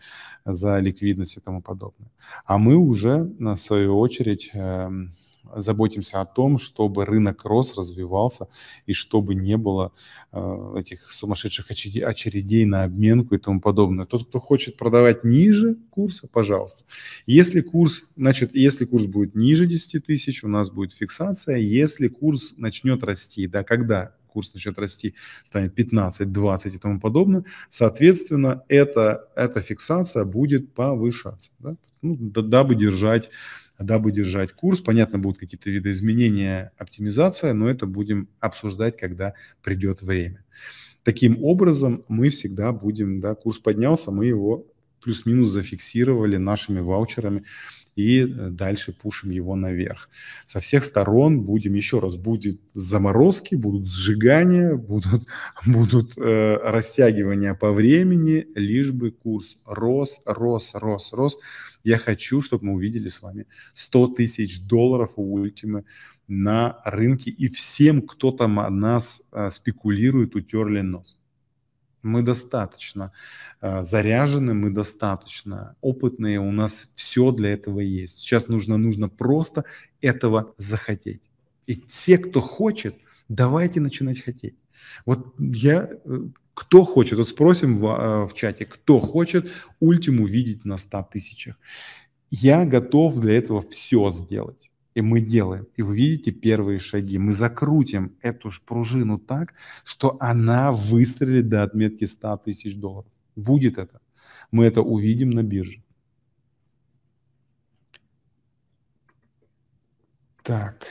за ликвидность и тому подобное. А мы уже, на э, свою очередь, эм, заботимся о том, чтобы рынок рос, развивался, и чтобы не было э, этих сумасшедших очередей на обменку и тому подобное. Тот, кто хочет продавать ниже курса, пожалуйста. Если курс, значит, если курс будет ниже 10 тысяч, у нас будет фиксация. Если курс начнет расти, да, когда? курс начнет расти, станет 15, 20 и тому подобное, соответственно, это, эта фиксация будет повышаться, да? ну, дабы держать дабы держать курс. Понятно, будут какие-то виды изменения, оптимизация, но это будем обсуждать, когда придет время. Таким образом, мы всегда будем, да, курс поднялся, мы его плюс-минус зафиксировали нашими ваучерами и э, дальше пушим его наверх. Со всех сторон будем, еще раз, будет заморозки, будут сжигания, будут, будут э, растягивания по времени, лишь бы курс рос, рос, рос, рос. Я хочу, чтобы мы увидели с вами 100 тысяч долларов у Ультимы на рынке, и всем, кто там о нас э, спекулирует, утерли нос. Мы достаточно э, заряжены, мы достаточно опытные, у нас все для этого есть. Сейчас нужно, нужно просто этого захотеть. И все, кто хочет, давайте начинать хотеть. Вот я, э, кто хочет, вот спросим в, э, в чате, кто хочет ультиму видеть на 100 тысячах. Я готов для этого все сделать. И мы делаем. И вы видите первые шаги. Мы закрутим эту ж пружину так, что она выстрелит до отметки 100 тысяч долларов. Будет это. Мы это увидим на бирже. Так.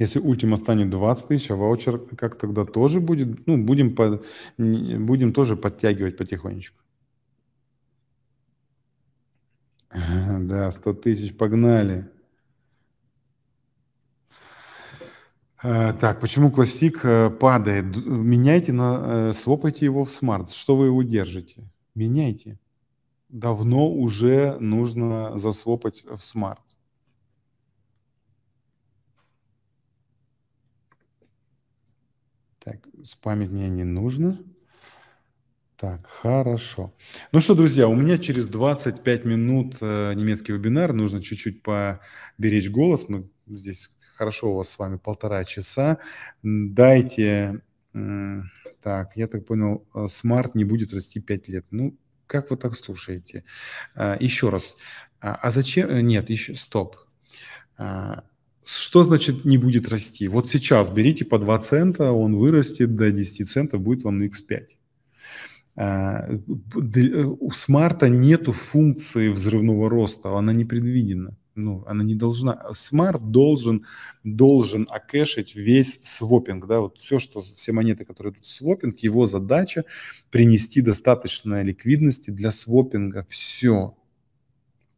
Если ультима станет 20 тысяч, а ваучер как тогда тоже будет? Ну, будем, под, будем тоже подтягивать потихонечку. Да, 100 тысяч, погнали. А, так, почему классик э, падает? Меняйте, на, э, свопайте его в смарт. Что вы его держите? Меняйте. Давно уже нужно засвопать в смарт. Так, спамить мне не нужно. Так, хорошо. Ну что, друзья, у меня через 25 минут э, немецкий вебинар. Нужно чуть-чуть поберечь голос. Мы здесь хорошо у вас с вами полтора часа. Дайте... Э, так, я так понял, э, смарт не будет расти 5 лет. Ну, как вы так слушаете? еще раз. А, а зачем... Нет, еще... Стоп. А, что значит не будет расти? Вот сейчас берите по 2 цента, он вырастет до 10 центов, будет вам на X5. А, э, у смарта нету функции взрывного роста, она не предвидена. Ну, она не должна. Смарт должен, должен окэшить весь свопинг, да, вот все, что, все монеты, которые идут в свопинг, его задача принести достаточно ликвидности для свопинга. Все.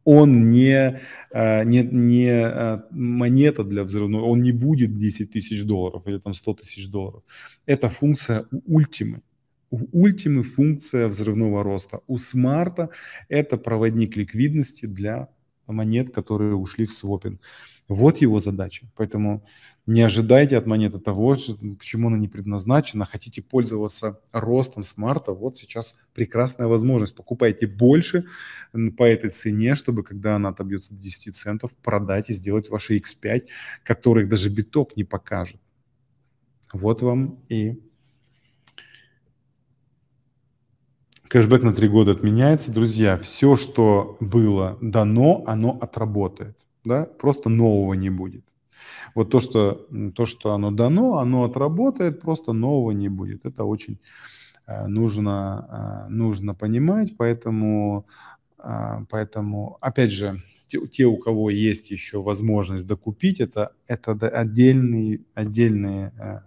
Он не, э, не, не э, монета для взрывного, он не будет 10 тысяч долларов или там 100 тысяч долларов. Это функция ультимы. У функция взрывного роста. У смарта это проводник ликвидности для монет, которые ушли в свопинг. Вот его задача. Поэтому не ожидайте от монеты того, почему она не предназначена. Хотите пользоваться ростом смарта, вот сейчас прекрасная возможность. Покупайте больше по этой цене, чтобы когда она отобьется до 10 центов, продать и сделать ваши X5, которых даже биток не покажет. Вот вам и Кэшбэк на три года отменяется. Друзья, все, что было дано, оно отработает. Да? Просто нового не будет. Вот то что, то, что оно дано, оно отработает, просто нового не будет. Это очень э, нужно, э, нужно понимать, поэтому, э, поэтому опять же, те, те, у кого есть еще возможность докупить, это, это отдельные, отдельные, э,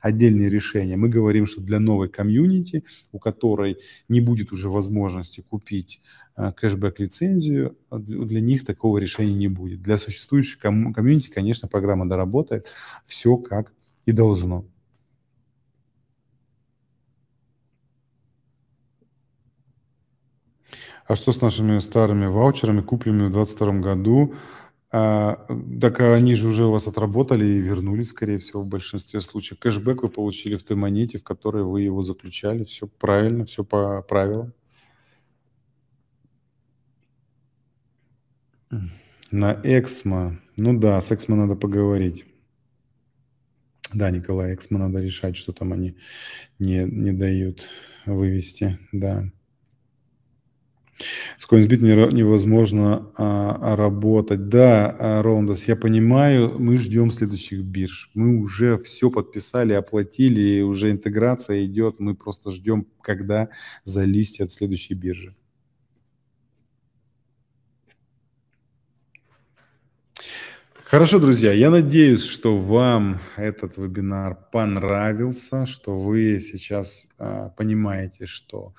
отдельные решения. Мы говорим, что для новой комьюнити, у которой не будет уже возможности купить э, кэшбэк-лицензию, для них такого решения не будет. Для существующей комьюнити, конечно, программа доработает все как и должно. а что с нашими старыми ваучерами, купленными в 2022 году? А, так они же уже у вас отработали и вернулись, скорее всего, в большинстве случаев. Кэшбэк вы получили в той монете, в которой вы его заключали. Все правильно, все по правилам. На Эксмо. Ну да, с Эксмо надо поговорить. Да, Николай, Эксмо надо решать, что там они не, не дают вывести. Да. С CoinSbit невозможно а, а, работать. Да, а, Роландос, я понимаю, мы ждем следующих бирж. Мы уже все подписали, оплатили, уже интеграция идет. Мы просто ждем, когда залистят следующие биржи. Хорошо, друзья, я надеюсь, что вам этот вебинар понравился, что вы сейчас а, понимаете, что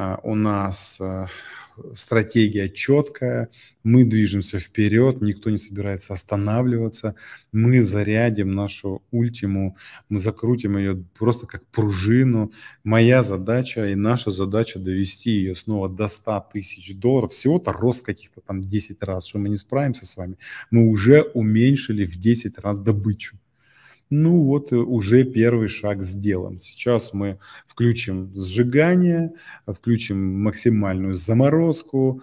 а, у нас э, стратегия четкая, мы движемся вперед, никто не собирается останавливаться, мы зарядим нашу ультиму, мы закрутим ее просто как пружину. Моя задача и наша задача довести ее снова до 100 тысяч долларов, всего-то рост каких-то там 10 раз, что мы не справимся с вами, мы уже уменьшили в 10 раз добычу. Ну вот э, уже первый шаг сделан. Сейчас мы включим сжигание, включим максимальную заморозку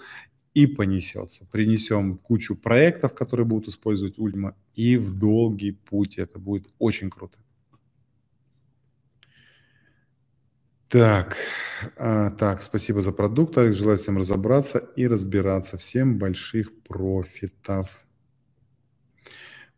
и понесется. Принесем кучу проектов, которые будут использовать Ульма, и в долгий путь это будет очень круто. Так, а, так, спасибо за продукт. Желаю всем разобраться и разбираться. Всем больших профитов.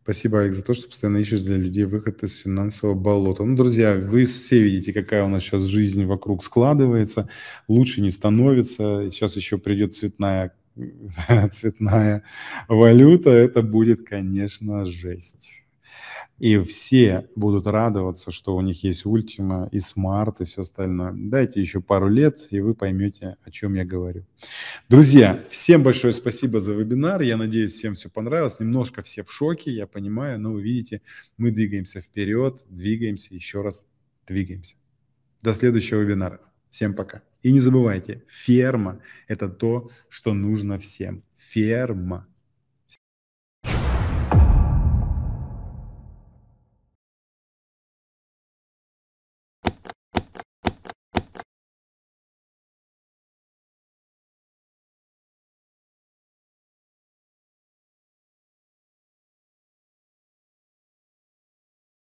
Спасибо, Алекс, за то, что постоянно ищешь для людей выход из финансового болота. Ну, друзья, вы все видите, какая у нас сейчас жизнь вокруг складывается, лучше не становится. Сейчас еще придет цветная цветная валюта, это будет, конечно, жесть. И все будут радоваться, что у них есть Ultima и Smart и все остальное. Дайте еще пару лет, и вы поймете, о чем я говорю. Друзья, всем большое спасибо за вебинар. Я надеюсь, всем все понравилось. Немножко все в шоке, я понимаю, но вы видите, мы двигаемся вперед, двигаемся, еще раз двигаемся. До следующего вебинара. Всем пока. И не забывайте, ферма – это то, что нужно всем. Ферма.